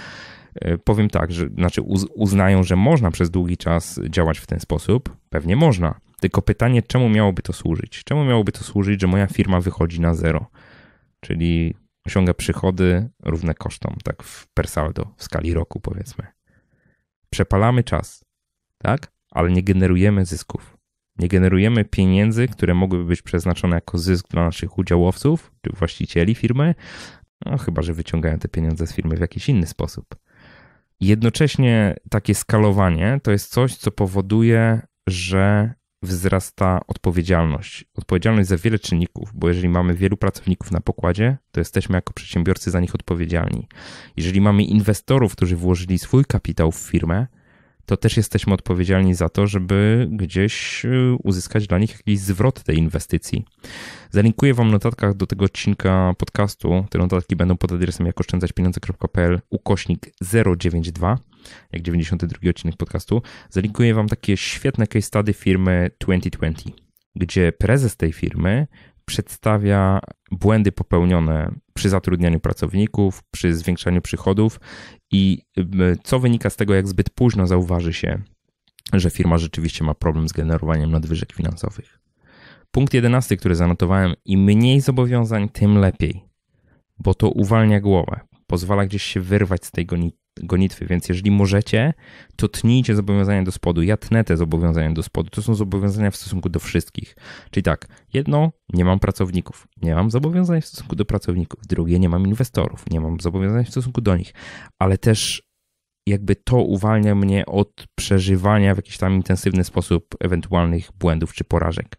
E, powiem tak, że znaczy uznają, że można przez długi czas działać w ten sposób. Pewnie można. Tylko pytanie, czemu miałoby to służyć? Czemu miałoby to służyć, że moja firma wychodzi na zero? Czyli osiąga przychody równe kosztom, tak w per saldo, w skali roku powiedzmy. Przepalamy czas, tak? Ale nie generujemy zysków. Nie generujemy pieniędzy, które mogłyby być przeznaczone jako zysk dla naszych udziałowców czy właścicieli firmy, no, chyba że wyciągają te pieniądze z firmy w jakiś inny sposób. Jednocześnie takie skalowanie to jest coś, co powoduje, że wzrasta odpowiedzialność. Odpowiedzialność za wiele czynników, bo jeżeli mamy wielu pracowników na pokładzie, to jesteśmy jako przedsiębiorcy za nich odpowiedzialni. Jeżeli mamy inwestorów, którzy włożyli swój kapitał w firmę, to też jesteśmy odpowiedzialni za to, żeby gdzieś y, uzyskać dla nich jakiś zwrot tej inwestycji. Zalinkuję Wam w notatkach do tego odcinka podcastu. Te notatki będą pod adresem jakoszczędzaćpieniądze.pl ukośnik 092, jak 92 odcinek podcastu. Zalinkuję Wam takie świetne case study firmy 2020, gdzie prezes tej firmy przedstawia błędy popełnione przy zatrudnianiu pracowników, przy zwiększaniu przychodów i co wynika z tego, jak zbyt późno zauważy się, że firma rzeczywiście ma problem z generowaniem nadwyżek finansowych. Punkt jedenasty, który zanotowałem, im mniej zobowiązań, tym lepiej, bo to uwalnia głowę, pozwala gdzieś się wyrwać z tej gonitwy. Więc jeżeli możecie, to tnijcie zobowiązania do spodu. Ja tnę te zobowiązania do spodu. To są zobowiązania w stosunku do wszystkich. Czyli tak, jedno, nie mam pracowników, nie mam zobowiązań w stosunku do pracowników. Drugie, nie mam inwestorów, nie mam zobowiązań w stosunku do nich. Ale też jakby to uwalnia mnie od przeżywania w jakiś tam intensywny sposób ewentualnych błędów czy porażek.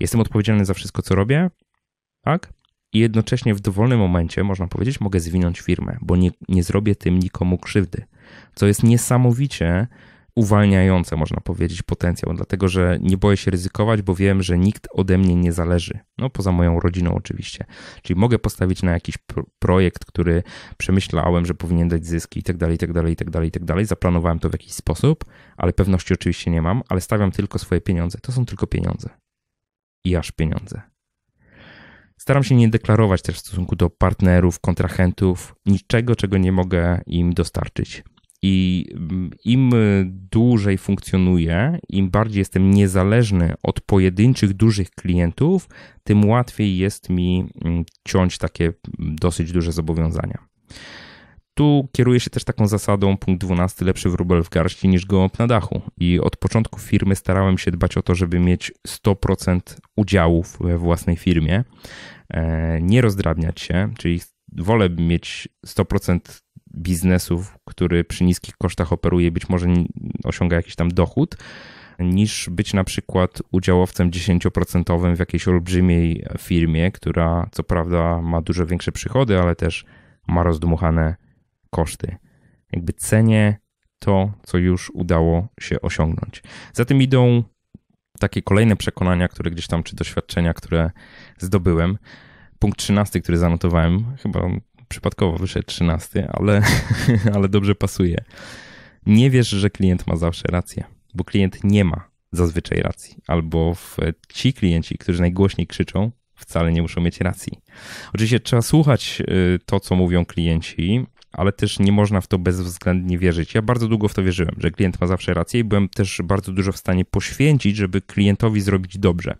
Jestem odpowiedzialny za wszystko, co robię, tak? i jednocześnie w dowolnym momencie, można powiedzieć, mogę zwinąć firmę, bo nie, nie zrobię tym nikomu krzywdy. Co jest niesamowicie uwalniające, można powiedzieć, potencjał, dlatego że nie boję się ryzykować, bo wiem, że nikt ode mnie nie zależy. No, poza moją rodziną, oczywiście. Czyli mogę postawić na jakiś projekt, który przemyślałem, że powinien dać zyski i tak dalej, i tak dalej, i tak dalej, i tak dalej. Zaplanowałem to w jakiś sposób, ale pewności oczywiście nie mam, ale stawiam tylko swoje pieniądze. To są tylko pieniądze. I aż pieniądze. Staram się nie deklarować też w stosunku do partnerów, kontrahentów niczego, czego nie mogę im dostarczyć. I mm, im dłużej funkcjonuję, im bardziej jestem niezależny od pojedynczych dużych klientów, tym łatwiej jest mi mm, ciąć takie mm, dosyć duże zobowiązania. Tu kieruje się też taką zasadą punkt 12 lepszy wróbel w garści niż gołąb na dachu i od początku firmy starałem się dbać o to, żeby mieć 100% udziałów we własnej firmie, e, nie rozdrabniać się, czyli wolę mieć 100% biznesów, który przy niskich kosztach operuje, być może osiąga jakiś tam dochód, niż być na przykład udziałowcem 10% w jakiejś olbrzymiej firmie, która co prawda ma dużo większe przychody, ale też ma rozdmuchane koszty. Jakby cenię to, co już udało się osiągnąć. Za tym idą takie kolejne przekonania, które gdzieś tam, czy doświadczenia, które zdobyłem. Punkt 13, który zanotowałem, chyba przypadkowo wyszedł 13, ale, ale dobrze pasuje. Nie wiesz, że klient ma zawsze rację, bo klient nie ma zazwyczaj racji, albo ci klienci, którzy najgłośniej krzyczą, wcale nie muszą mieć racji. Oczywiście trzeba słuchać y, to, co mówią klienci, ale też nie można w to bezwzględnie wierzyć. Ja bardzo długo w to wierzyłem, że klient ma zawsze rację i byłem też bardzo dużo w stanie poświęcić, żeby klientowi zrobić dobrze.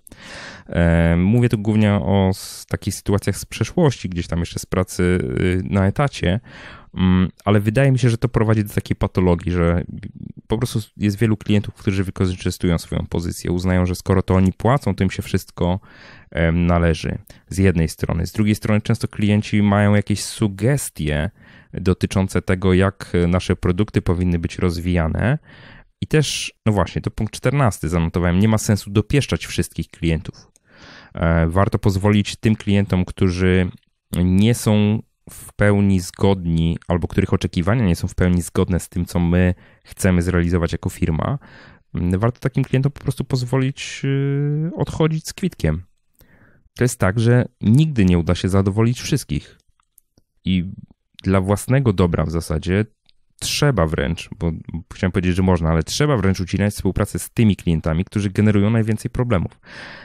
E, mówię tu głównie o takich sytuacjach z przeszłości, gdzieś tam jeszcze z pracy y, na etacie, mm, ale wydaje mi się, że to prowadzi do takiej patologii, że po prostu jest wielu klientów, którzy wykorzystują swoją pozycję, uznają, że skoro to oni płacą, to im się wszystko należy z jednej strony. Z drugiej strony często klienci mają jakieś sugestie, dotyczące tego, jak e, nasze produkty powinny być rozwijane. I też, no właśnie, to punkt 14 zanotowałem, nie ma sensu dopieszczać wszystkich klientów. E, warto pozwolić tym klientom, którzy nie są w pełni zgodni, albo których oczekiwania nie są w pełni zgodne z tym, co my chcemy zrealizować jako firma, warto takim klientom po prostu pozwolić e, odchodzić z kwitkiem. To jest tak, że nigdy nie uda się zadowolić wszystkich. I dla własnego dobra w zasadzie trzeba wręcz, bo chciałem powiedzieć, że można, ale trzeba wręcz ucinać współpracę z tymi klientami, którzy generują najwięcej problemów.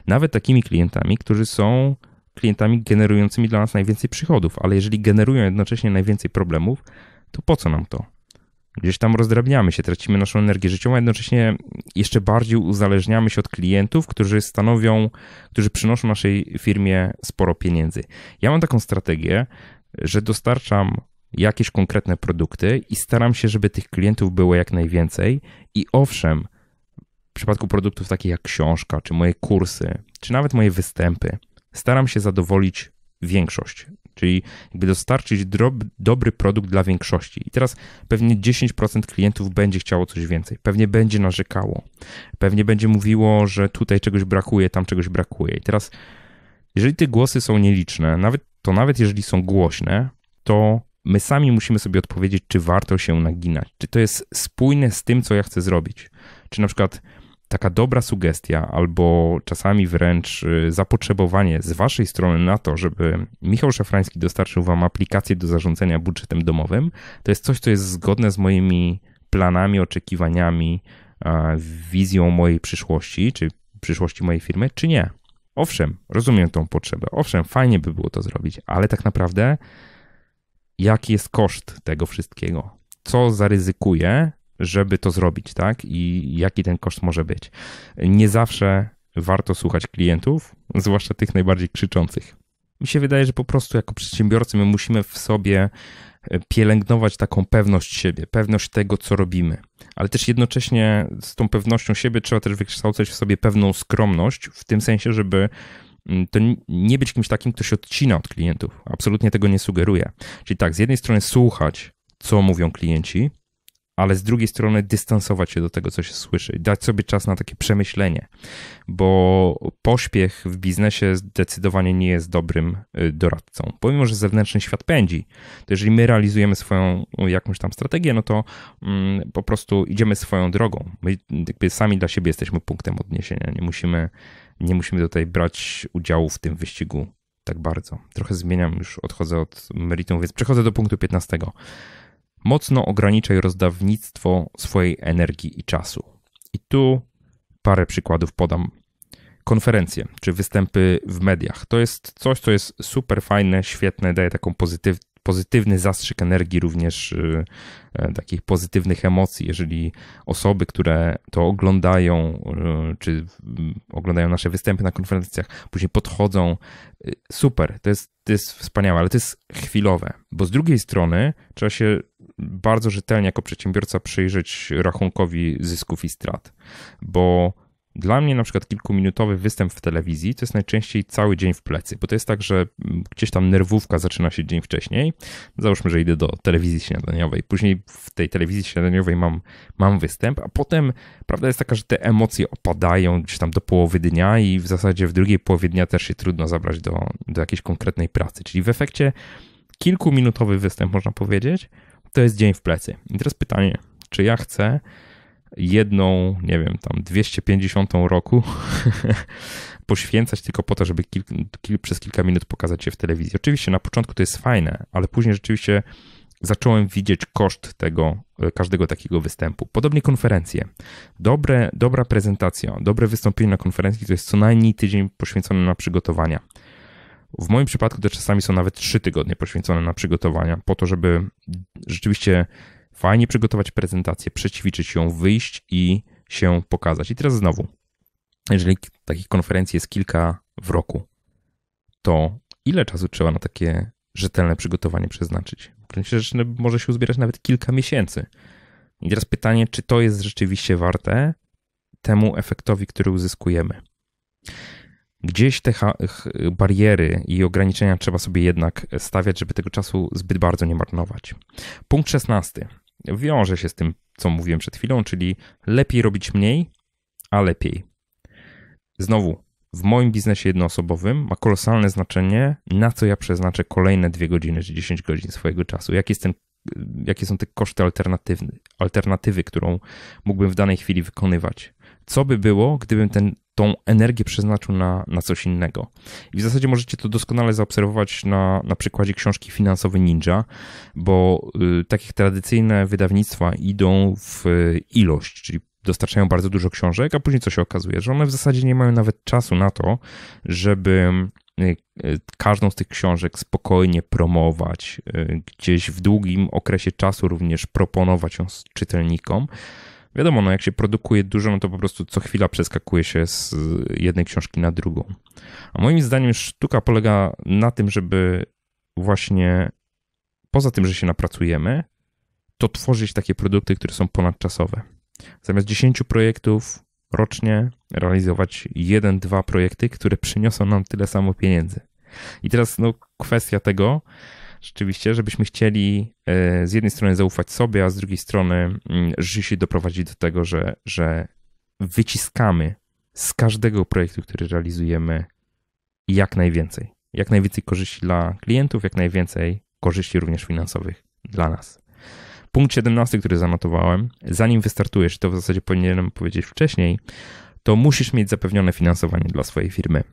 Nawet takimi klientami, którzy są klientami generującymi dla nas najwięcej przychodów, ale jeżeli generują jednocześnie najwięcej problemów, to po co nam to? Gdzieś tam rozdrabniamy się, tracimy naszą energię życiową, a jednocześnie jeszcze bardziej uzależniamy się od klientów, którzy stanowią, którzy przynoszą naszej firmie sporo pieniędzy. Ja mam taką strategię, że dostarczam jakieś konkretne produkty i staram się, żeby tych klientów było jak najwięcej. I owszem, w przypadku produktów takich jak książka, czy moje kursy, czy nawet moje występy, staram się zadowolić większość, czyli jakby dostarczyć drob, dobry produkt dla większości. I teraz pewnie 10% klientów będzie chciało coś więcej, pewnie będzie narzekało, pewnie będzie mówiło, że tutaj czegoś brakuje, tam czegoś brakuje. I teraz, jeżeli te głosy są nieliczne, nawet to nawet jeżeli są głośne, to my sami musimy sobie odpowiedzieć, czy warto się naginać, czy to jest spójne z tym, co ja chcę zrobić. Czy na przykład taka dobra sugestia, albo czasami wręcz y, zapotrzebowanie z waszej strony na to, żeby Michał Szafrański dostarczył wam aplikację do zarządzania budżetem domowym, to jest coś, co jest zgodne z moimi planami, oczekiwaniami, wizją mojej przyszłości, czy przyszłości mojej firmy, czy nie. Owszem, rozumiem tą potrzebę, owszem, fajnie by było to zrobić, ale tak naprawdę jaki jest koszt tego wszystkiego? Co zaryzykuję, żeby to zrobić, tak? I jaki ten koszt może być? Nie zawsze warto słuchać klientów, zwłaszcza tych najbardziej krzyczących. Mi się wydaje, że po prostu jako przedsiębiorcy my musimy w sobie E, pielęgnować taką pewność siebie, pewność tego, co robimy. Ale też jednocześnie z tą pewnością siebie trzeba też wykształcać w sobie pewną skromność, w tym sensie, żeby mm, to nie być kimś takim, kto się odcina od klientów. Absolutnie tego nie sugeruję. Czyli tak, z jednej strony słuchać, co mówią klienci, ale z drugiej strony dystansować się do tego, co się słyszy, dać sobie czas na takie przemyślenie, bo pośpiech w biznesie zdecydowanie nie jest dobrym y, doradcą. Pomimo, że zewnętrzny świat pędzi, to jeżeli my realizujemy swoją y, jakąś tam strategię, no to mm, po prostu idziemy swoją drogą. My jakby sami dla siebie jesteśmy punktem odniesienia, nie musimy, nie musimy tutaj brać udziału w tym wyścigu tak bardzo. Trochę zmieniam, już odchodzę od meritum, więc przechodzę do punktu 15 mocno ograniczaj rozdawnictwo swojej energii i czasu. I tu parę przykładów podam. Konferencje czy występy w mediach. To jest coś, co jest super fajne, świetne, daje taką pozytyw, pozytywny zastrzyk energii, również y, e, takich pozytywnych emocji, jeżeli osoby, które to oglądają, y, czy mm, oglądają nasze występy na konferencjach, później podchodzą. Y, super, to jest, to jest wspaniałe, ale to jest chwilowe, bo z drugiej strony trzeba się bardzo rzetelnie jako przedsiębiorca przyjrzeć rachunkowi zysków i strat, bo dla mnie na przykład kilkuminutowy występ w telewizji to jest najczęściej cały dzień w plecy, bo to jest tak, że mm, gdzieś tam nerwówka zaczyna się dzień wcześniej. Załóżmy, że idę do telewizji śniadaniowej, później w tej telewizji śniadaniowej mam, mam występ, a potem prawda jest taka, że te emocje opadają gdzieś tam do połowy dnia i w zasadzie w drugiej połowie dnia też się trudno zabrać do, do jakiejś konkretnej pracy. Czyli w efekcie kilkuminutowy występ, można powiedzieć, to jest dzień w plecy. I teraz pytanie, czy ja chcę jedną, nie wiem, tam 250 roku poświęcać tylko po to, żeby kil, kil, przez kilka minut pokazać się w telewizji. Oczywiście na początku to jest fajne, ale później rzeczywiście zacząłem widzieć koszt tego, e, każdego takiego występu. Podobnie konferencje. Dobre, dobra prezentacja, dobre wystąpienie na konferencji to jest co najmniej tydzień poświęcony na przygotowania. W moim przypadku to czasami są nawet trzy tygodnie poświęcone na przygotowania, po to, żeby rzeczywiście fajnie przygotować prezentację, przećwiczyć ją, wyjść i się pokazać. I teraz znowu, jeżeli takich konferencji jest kilka w roku, to ile czasu trzeba na takie rzetelne przygotowanie przeznaczyć? W gruncie rzeczy no, może się uzbierać nawet kilka miesięcy. I teraz pytanie, czy to jest rzeczywiście warte temu efektowi, który uzyskujemy? Gdzieś te bariery i ograniczenia trzeba sobie jednak stawiać, żeby tego czasu zbyt bardzo nie marnować. Punkt szesnasty wiąże się z tym, co mówiłem przed chwilą, czyli lepiej robić mniej, a lepiej. Znowu, w moim biznesie jednoosobowym ma kolosalne znaczenie, na co ja przeznaczę kolejne 2 godziny czy 10 godzin swojego czasu. Jaki jest ten, jakie są te koszty alternatywy, alternatywy, którą mógłbym w danej chwili wykonywać? Co by było, gdybym ten tą energię przeznaczył na, na coś innego. I w zasadzie możecie to doskonale zaobserwować na, na przykładzie książki Finansowy Ninja, bo y, takich tradycyjne wydawnictwa idą w y, ilość, czyli dostarczają bardzo dużo książek, a później co się okazuje, że one w zasadzie nie mają nawet czasu na to, żeby y, y, każdą z tych książek spokojnie promować, y, gdzieś w długim okresie czasu również proponować ją czytelnikom. Wiadomo, no jak się produkuje dużo, no to po prostu co chwila przeskakuje się z jednej książki na drugą. A moim zdaniem sztuka polega na tym, żeby właśnie poza tym, że się napracujemy, to tworzyć takie produkty, które są ponadczasowe. Zamiast 10 projektów rocznie realizować jeden, dwa projekty, które przyniosą nam tyle samo pieniędzy. I teraz no, kwestia tego, rzeczywiście, żebyśmy chcieli e, z jednej strony zaufać sobie, a z drugiej strony mm, rzeczywiście doprowadzić do tego, że, że wyciskamy z każdego projektu, który realizujemy, jak najwięcej. Jak najwięcej korzyści dla klientów, jak najwięcej korzyści również finansowych dla nas. Punkt 17, który zanotowałem, zanim wystartujesz, to w zasadzie powinienem powiedzieć wcześniej, to musisz mieć zapewnione finansowanie dla swojej firmy.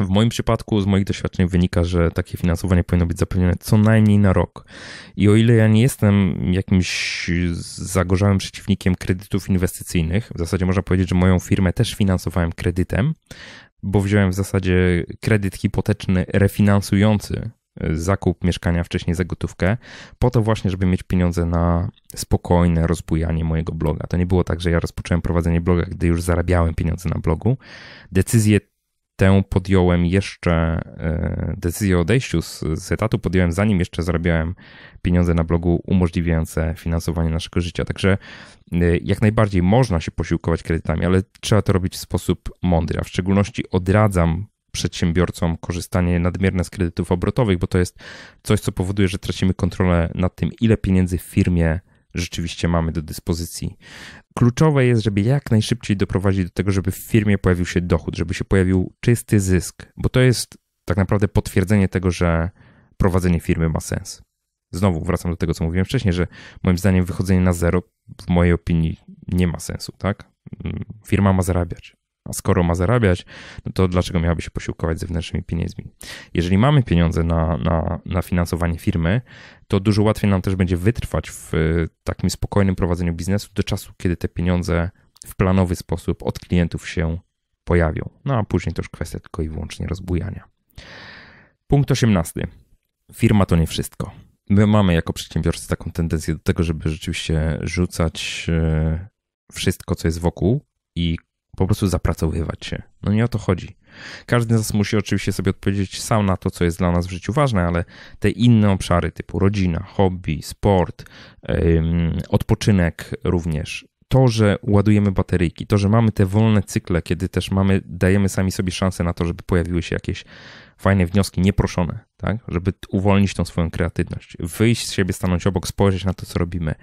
W moim przypadku, z moich doświadczeń wynika, że takie finansowanie powinno być zapewnione co najmniej na rok. I o ile ja nie jestem jakimś zagorzałym przeciwnikiem kredytów inwestycyjnych, w zasadzie można powiedzieć, że moją firmę też finansowałem kredytem, bo wziąłem w zasadzie kredyt hipoteczny refinansujący zakup mieszkania wcześniej za gotówkę, po to właśnie, żeby mieć pieniądze na spokojne rozbujanie mojego bloga. To nie było tak, że ja rozpocząłem prowadzenie bloga, gdy już zarabiałem pieniądze na blogu. Decyzje tę podjąłem jeszcze, e, decyzję o odejściu z, z etatu podjąłem zanim jeszcze zarabiałem pieniądze na blogu umożliwiające finansowanie naszego życia. Także e, jak najbardziej można się posiłkować kredytami, ale trzeba to robić w sposób mądry, a w szczególności odradzam przedsiębiorcom korzystanie nadmierne z kredytów obrotowych, bo to jest coś, co powoduje, że tracimy kontrolę nad tym, ile pieniędzy w firmie rzeczywiście mamy do dyspozycji. Kluczowe jest, żeby jak najszybciej doprowadzić do tego, żeby w firmie pojawił się dochód, żeby się pojawił czysty zysk, bo to jest tak naprawdę potwierdzenie tego, że prowadzenie firmy ma sens. Znowu wracam do tego, co mówiłem wcześniej, że moim zdaniem wychodzenie na zero, w mojej opinii, nie ma sensu, tak? Firma ma zarabiać. A skoro ma zarabiać, no to dlaczego miałaby się posiłkować zewnętrznymi pieniędzmi? Jeżeli mamy pieniądze na, na, na finansowanie firmy, to dużo łatwiej nam też będzie wytrwać w e, takim spokojnym prowadzeniu biznesu do czasu, kiedy te pieniądze w planowy sposób od klientów się pojawią. No a później to już kwestia tylko i wyłącznie rozbujania. Punkt 18. Firma to nie wszystko. My mamy jako przedsiębiorcy taką tendencję do tego, żeby rzeczywiście rzucać e, wszystko, co jest wokół i po prostu zapracowywać się. No nie o to chodzi. Każdy z nas musi oczywiście sobie odpowiedzieć sam na to, co jest dla nas w życiu ważne, ale te inne obszary typu rodzina, hobby, sport, odpoczynek również, to, że ładujemy bateryjki, to, że mamy te wolne cykle, kiedy też mamy, dajemy sami sobie szansę na to, żeby pojawiły się jakieś fajne wnioski nieproszone, tak? Żeby uwolnić tą swoją kreatywność, wyjść z siebie, stanąć obok, spojrzeć na to, co robimy.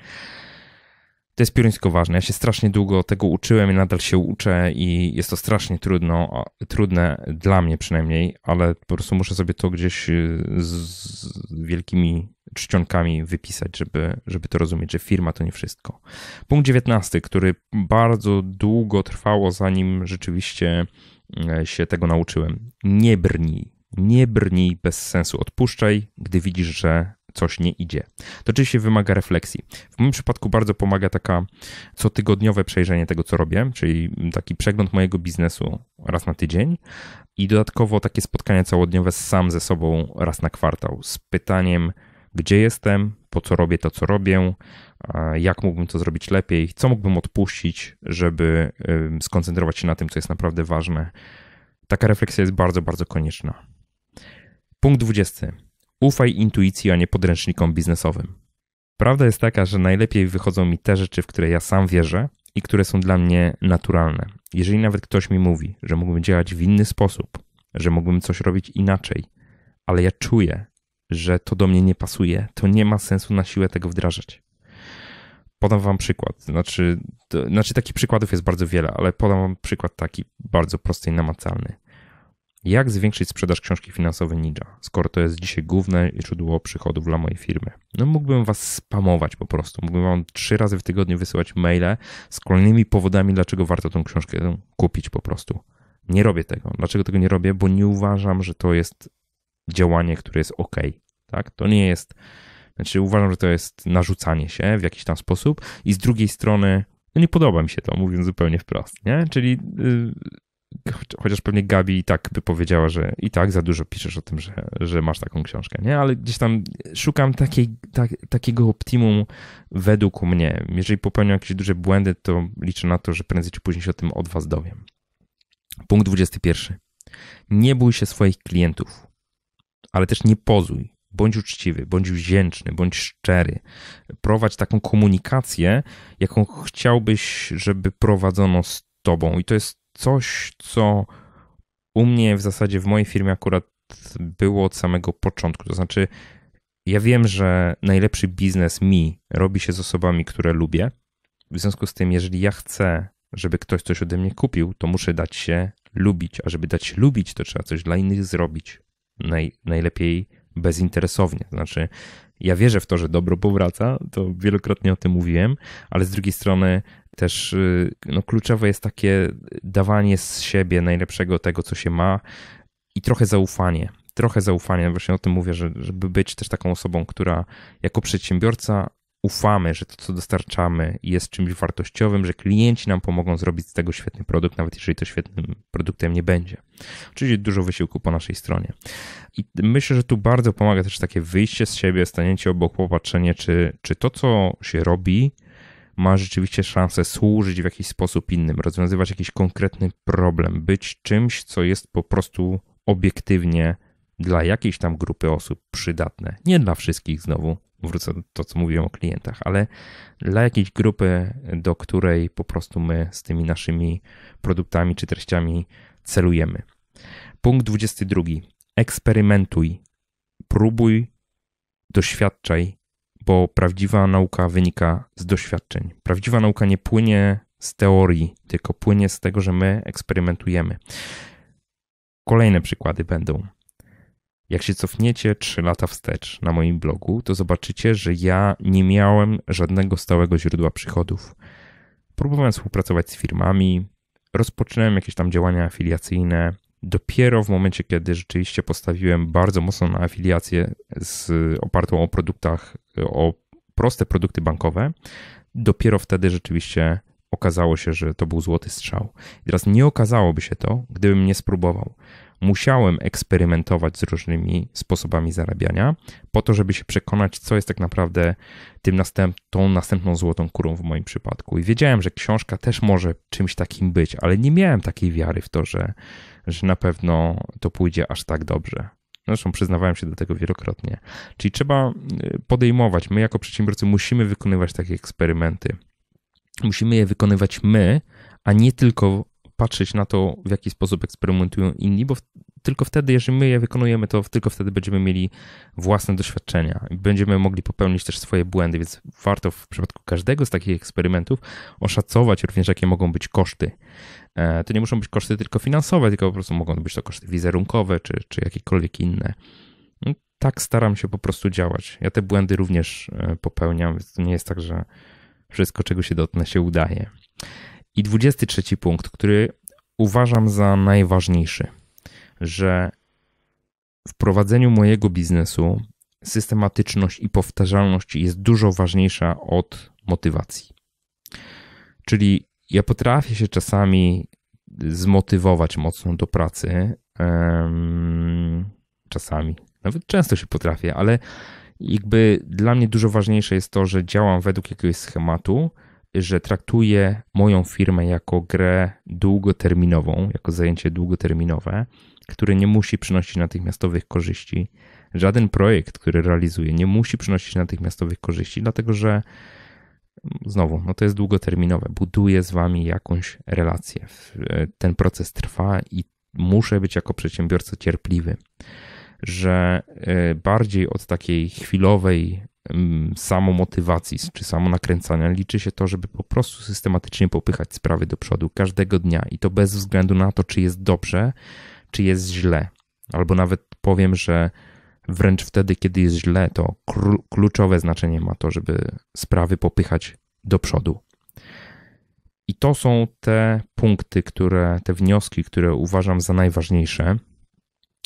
To jest pioruńsko ważne. Ja się strasznie długo tego uczyłem i nadal się uczę i jest to strasznie trudno, trudne dla mnie przynajmniej, ale po prostu muszę sobie to gdzieś y, z wielkimi czcionkami wypisać, żeby, żeby to rozumieć, że firma to nie wszystko. Punkt 19, który bardzo długo trwało, zanim rzeczywiście e, się tego nauczyłem. Nie brnij. Nie brnij bez sensu. Odpuszczaj, gdy widzisz, że coś nie idzie. To oczywiście wymaga refleksji. W moim przypadku bardzo pomaga taka cotygodniowe przejrzenie tego, co robię, czyli taki przegląd mojego biznesu raz na tydzień i dodatkowo takie spotkania całodniowe sam ze sobą raz na kwartał z pytaniem, gdzie jestem, po co robię to, co robię, jak mógłbym to zrobić lepiej, co mógłbym odpuścić, żeby skoncentrować się na tym, co jest naprawdę ważne. Taka refleksja jest bardzo, bardzo konieczna. Punkt 20. Ufaj intuicji, a nie podręcznikom biznesowym. Prawda jest taka, że najlepiej wychodzą mi te rzeczy, w które ja sam wierzę i które są dla mnie naturalne. Jeżeli nawet ktoś mi mówi, że mógłbym działać w inny sposób, że mógłbym coś robić inaczej, ale ja czuję, że to do mnie nie pasuje, to nie ma sensu na siłę tego wdrażać. Podam wam przykład. Znaczy, to, znaczy takich przykładów jest bardzo wiele, ale podam wam przykład taki bardzo prosty i namacalny. Jak zwiększyć sprzedaż książki finansowej Ninja, skoro to jest dzisiaj główne źródło przychodów dla mojej firmy? No mógłbym was spamować po prostu. Mógłbym wam trzy razy w tygodniu wysyłać maile z kolejnymi powodami, dlaczego warto tą książkę kupić po prostu. Nie robię tego. Dlaczego tego nie robię? Bo nie uważam, że to jest działanie, które jest ok. Tak? To nie jest. Znaczy, uważam, że to jest narzucanie się w jakiś tam sposób, i z drugiej strony, no nie podoba mi się to, mówiąc zupełnie wprost, nie? Czyli y, chociaż pewnie Gabi i tak by powiedziała, że i tak za dużo piszesz o tym, że, że masz taką książkę, nie? Ale gdzieś tam szukam takiej, tak, takiego optimum według mnie. Jeżeli popełnię jakieś duże błędy, to liczę na to, że prędzej czy później się o tym od was dowiem. Punkt 21. Nie bój się swoich klientów, ale też nie pozuj. Bądź uczciwy, bądź wdzięczny, bądź szczery. Prowadź taką komunikację, jaką chciałbyś, żeby prowadzono z tobą. I to jest coś, co u mnie w zasadzie w mojej firmie akurat było od samego początku. To znaczy, ja wiem, że najlepszy biznes mi robi się z osobami, które lubię. W związku z tym, jeżeli ja chcę, żeby ktoś coś ode mnie kupił, to muszę dać się lubić. A żeby dać się lubić, to trzeba coś dla innych zrobić. Naj, najlepiej bezinteresownie. To znaczy, ja wierzę w to, że dobro powraca, to wielokrotnie o tym mówiłem, ale z drugiej strony też y, no, kluczowe jest takie dawanie z siebie najlepszego tego, co się ma i trochę zaufanie. Trochę zaufanie, właśnie o tym mówię, że, żeby być też taką osobą, która jako przedsiębiorca ufamy, że to, co dostarczamy, jest czymś wartościowym, że klienci nam pomogą zrobić z tego świetny produkt, nawet jeżeli to świetnym produktem nie będzie. Oczywiście dużo wysiłku po naszej stronie. I myślę, że tu bardzo pomaga też takie wyjście z siebie, staniecie obok, popatrzenie, czy, czy to, co się robi, ma rzeczywiście szansę służyć w jakiś sposób innym, rozwiązywać jakiś konkretny problem, być czymś, co jest po prostu obiektywnie dla jakiejś tam grupy osób przydatne. Nie dla wszystkich znowu, wrócę do to, co mówiłem o klientach, ale dla jakiejś grupy, do której po prostu my z tymi naszymi produktami czy treściami celujemy. Punkt 22. Eksperymentuj, próbuj, doświadczaj bo prawdziwa nauka wynika z doświadczeń. Prawdziwa nauka nie płynie z teorii, tylko płynie z tego, że my eksperymentujemy. Kolejne przykłady będą. Jak się cofniecie 3 lata wstecz na moim blogu, to zobaczycie, że ja nie miałem żadnego stałego źródła przychodów. Próbowałem współpracować z firmami, rozpoczynałem jakieś tam działania afiliacyjne, Dopiero w momencie, kiedy rzeczywiście postawiłem bardzo mocno na afiliację z, opartą o produktach, o proste produkty bankowe, dopiero wtedy rzeczywiście okazało się, że to był złoty strzał. I teraz nie okazałoby się to, gdybym nie spróbował musiałem eksperymentować z różnymi sposobami zarabiania, po to, żeby się przekonać, co jest tak naprawdę tym następ, tą następną złotą kurą w moim przypadku. I wiedziałem, że książka też może czymś takim być, ale nie miałem takiej wiary w to, że, że na pewno to pójdzie aż tak dobrze. Zresztą przyznawałem się do tego wielokrotnie. Czyli trzeba y, podejmować, my jako przedsiębiorcy musimy wykonywać takie eksperymenty. Musimy je wykonywać my, a nie tylko patrzeć na to, w jaki sposób eksperymentują inni, bo w, tylko wtedy, jeżeli my je wykonujemy, to tylko wtedy będziemy mieli własne doświadczenia. Będziemy mogli popełnić też swoje błędy, więc warto w przypadku każdego z takich eksperymentów oszacować również, jakie mogą być koszty. E, to nie muszą być koszty tylko finansowe, tylko po prostu mogą być to koszty wizerunkowe czy, czy jakiekolwiek inne. No, tak staram się po prostu działać. Ja te błędy również e, popełniam, więc to nie jest tak, że wszystko, czego się dotnę, się udaje. I 23 punkt, który uważam za najważniejszy, że w prowadzeniu mojego biznesu systematyczność i powtarzalność jest dużo ważniejsza od motywacji. Czyli ja potrafię się czasami zmotywować mocno do pracy. Czasami, nawet często się potrafię, ale jakby dla mnie dużo ważniejsze jest to, że działam według jakiegoś schematu, że traktuję moją firmę jako grę długoterminową, jako zajęcie długoterminowe, które nie musi przynosić natychmiastowych korzyści. Żaden projekt, który realizuję, nie musi przynosić natychmiastowych korzyści, dlatego że znowu, no to jest długoterminowe. Buduję z wami jakąś relację. E, ten proces trwa i muszę być jako przedsiębiorca cierpliwy, że e, bardziej od takiej chwilowej samo motywacji czy samo nakręcania. Liczy się to, żeby po prostu systematycznie popychać sprawy do przodu każdego dnia i to bez względu na to, czy jest dobrze, czy jest źle. Albo nawet powiem, że wręcz wtedy, kiedy jest źle, to kluczowe znaczenie ma to, żeby sprawy popychać do przodu. I to są te punkty, które, te wnioski, które uważam za najważniejsze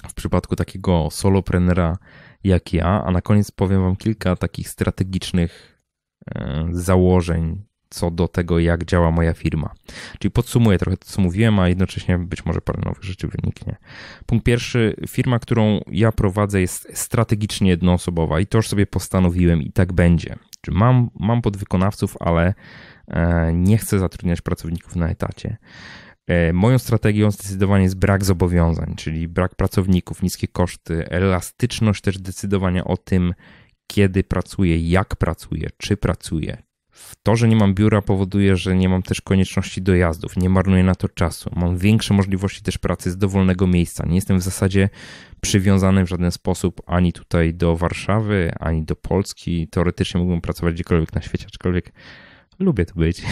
w przypadku takiego soloprenera jak ja, a na koniec powiem Wam kilka takich strategicznych e, założeń co do tego, jak działa moja firma. Czyli podsumuję trochę to, co mówiłem, a jednocześnie być może parę nowych rzeczy wyniknie. Punkt pierwszy, firma, którą ja prowadzę, jest strategicznie jednoosobowa i to już sobie postanowiłem i tak będzie. Czyli mam, mam podwykonawców, ale e, nie chcę zatrudniać pracowników na etacie. E, moją strategią zdecydowanie jest brak zobowiązań, czyli brak pracowników, niskie koszty, elastyczność też decydowania o tym, kiedy pracuję, jak pracuję, czy pracuję. To, że nie mam biura, powoduje, że nie mam też konieczności dojazdów, nie marnuję na to czasu. Mam większe możliwości też pracy z dowolnego miejsca. Nie jestem w zasadzie przywiązany w żaden sposób ani tutaj do Warszawy, ani do Polski. Teoretycznie mógłbym pracować gdziekolwiek na świecie, aczkolwiek lubię tu być.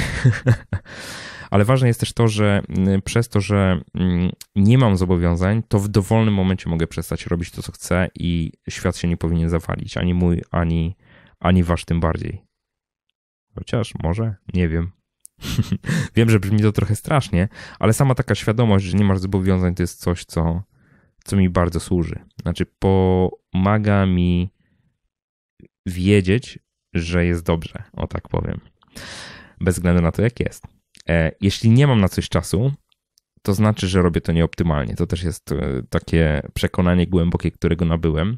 ale ważne jest też to, że y, przez to, że mm, nie mam zobowiązań, to w dowolnym momencie mogę przestać robić to, co chcę i świat się nie powinien zawalić, ani mój, ani, ani wasz tym bardziej. Chociaż może, nie wiem. wiem, że brzmi to trochę strasznie, ale sama taka świadomość, że nie masz zobowiązań, to jest coś, co, co mi bardzo służy. Znaczy, pomaga mi wiedzieć, że jest dobrze, o tak powiem. Bez względu na to, jak jest. E, jeśli nie mam na coś czasu, to znaczy, że robię to nieoptymalnie. To też jest e, takie przekonanie głębokie, którego nabyłem.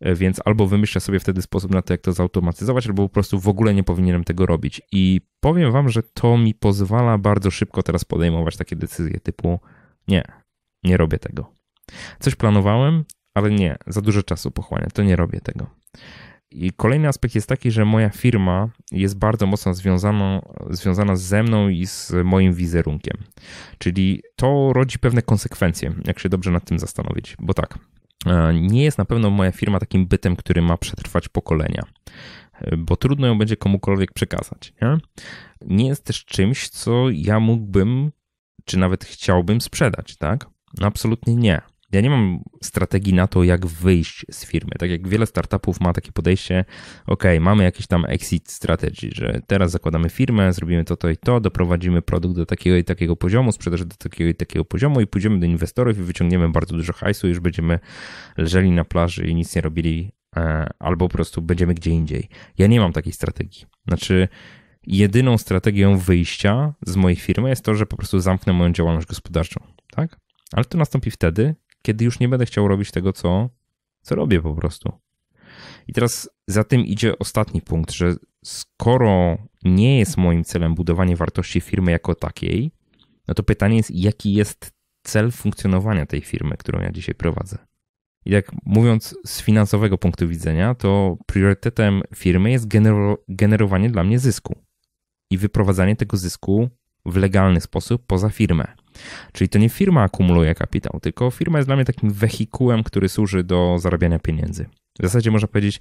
E, więc albo wymyślę sobie wtedy sposób na to, jak to zautomatyzować, albo po prostu w ogóle nie powinienem tego robić. I powiem Wam, że to mi pozwala bardzo szybko teraz podejmować takie decyzje typu: nie, nie robię tego. Coś planowałem, ale nie, za dużo czasu pochłania, to nie robię tego. I kolejny aspekt jest taki, że moja firma jest bardzo mocno związana, związana ze mną i z moim wizerunkiem. Czyli to rodzi pewne konsekwencje, jak się dobrze nad tym zastanowić. Bo tak, e, nie jest na pewno moja firma takim bytem, który ma przetrwać pokolenia, e, bo trudno ją będzie komukolwiek przekazać. Nie, nie jest też czymś, co ja mógłbym, czy nawet chciałbym sprzedać, tak? Absolutnie nie ja nie mam strategii na to, jak wyjść z firmy. Tak jak wiele startupów ma takie podejście, ok, mamy jakieś tam exit strategy, że teraz zakładamy firmę, zrobimy to, to i to, doprowadzimy produkt do takiego i takiego poziomu, sprzedaż do takiego i takiego poziomu i pójdziemy do inwestorów i wyciągniemy bardzo dużo hajsu, już będziemy leżeli na plaży i nic nie robili, e, albo po prostu będziemy gdzie indziej. Ja nie mam takiej strategii. Znaczy, jedyną strategią wyjścia z mojej firmy jest to, że po prostu zamknę moją działalność gospodarczą, tak? Ale to nastąpi wtedy, kiedy już nie będę chciał robić tego, co, co robię po prostu. I teraz za tym idzie ostatni punkt, że skoro nie jest moim celem budowanie wartości firmy jako takiej, no to pytanie jest, jaki jest cel funkcjonowania tej firmy, którą ja dzisiaj prowadzę. I tak mówiąc z finansowego punktu widzenia, to priorytetem firmy jest genero generowanie dla mnie zysku i wyprowadzanie tego zysku w legalny sposób poza firmę. Czyli to nie firma akumuluje kapitał, tylko firma jest dla mnie takim wehikułem, który służy do zarabiania pieniędzy. W zasadzie można powiedzieć,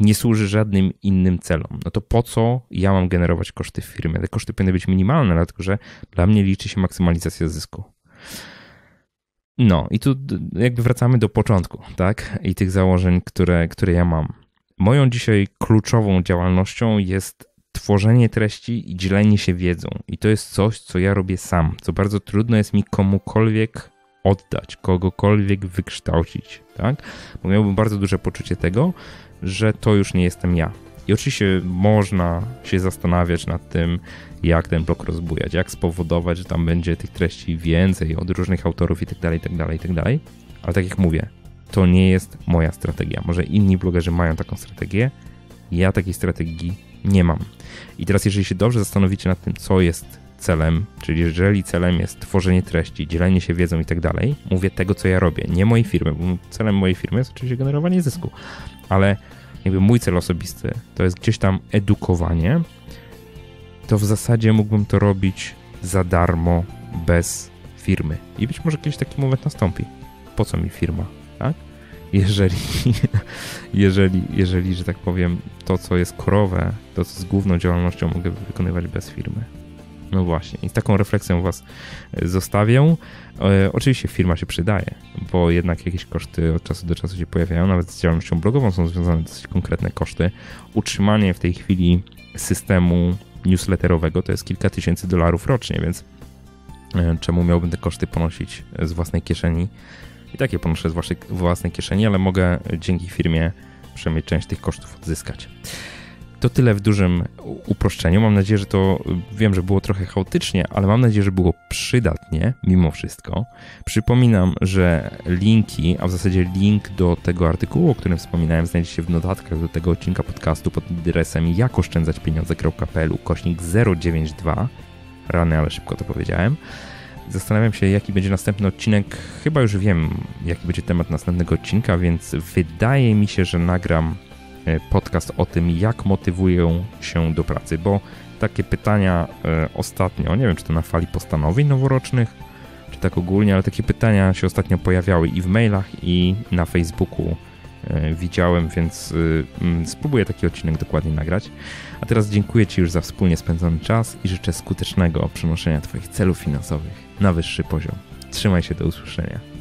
nie służy żadnym innym celom. No to po co ja mam generować koszty w firmie? Te koszty powinny być minimalne, dlatego że dla mnie liczy się maksymalizacja zysku. No i tu jakby wracamy do początku, tak? I tych założeń, które, które ja mam. Moją dzisiaj kluczową działalnością jest tworzenie treści i dzielenie się wiedzą. I to jest coś, co ja robię sam, co bardzo trudno jest mi komukolwiek oddać, kogokolwiek wykształcić, tak? Bo miałbym bardzo duże poczucie tego, że to już nie jestem ja. I oczywiście można się zastanawiać nad tym, jak ten blog rozbujać, jak spowodować, że tam będzie tych treści więcej od różnych autorów itd., itd., itd. Ale tak jak mówię, to nie jest moja strategia. Może inni blogerzy mają taką strategię, ja takiej strategii nie mam. I teraz, jeżeli się dobrze zastanowicie nad tym, co jest celem, czyli jeżeli celem jest tworzenie treści, dzielenie się wiedzą i tak dalej, mówię tego, co ja robię, nie mojej firmy, bo celem mojej firmy jest oczywiście generowanie zysku, ale jakby mój cel osobisty to jest gdzieś tam edukowanie, to w zasadzie mógłbym to robić za darmo, bez firmy. I być może kiedyś taki moment nastąpi. Po co mi firma, tak? jeżeli, jeżeli, jeżeli, że tak powiem, to co jest korowe, to co z główną działalnością mogę wykonywać bez firmy. No właśnie, i z taką refleksją Was e, zostawię. E, oczywiście firma się przydaje, bo jednak jakieś koszty od czasu do czasu się pojawiają, nawet z działalnością blogową są związane dosyć konkretne koszty. Utrzymanie w tej chwili systemu newsletterowego to jest kilka tysięcy dolarów rocznie, więc e, czemu miałbym te koszty ponosić z własnej kieszeni, i takie ponoszę z waszej własnej kieszeni, ale mogę dzięki firmie przynajmniej część tych kosztów odzyskać. To tyle w dużym uproszczeniu. Mam nadzieję, że to y, wiem, że było trochę chaotycznie, ale mam nadzieję, że było przydatnie mimo wszystko. Przypominam, że linki, a w zasadzie link do tego artykułu, o którym wspominałem, znajdziecie w notatkach do tego odcinka podcastu pod adresem jakoszczędzaćpieniądze.pl kośnik 092. Rany, ale szybko to powiedziałem. Zastanawiam się, jaki będzie następny odcinek. Chyba już wiem, jaki będzie temat następnego odcinka, więc wydaje mi się, że nagram e, podcast o tym, jak motywuję się do pracy, bo takie pytania e, ostatnio, nie wiem, czy to na fali postanowień noworocznych, czy tak ogólnie, ale takie pytania się ostatnio pojawiały i w mailach, i na Facebooku e, widziałem, więc spróbuję taki odcinek dokładnie nagrać. A teraz dziękuję Ci już za wspólnie spędzony czas i życzę skutecznego przenoszenia Twoich celów finansowych na wyższy poziom. Trzymaj się, do usłyszenia.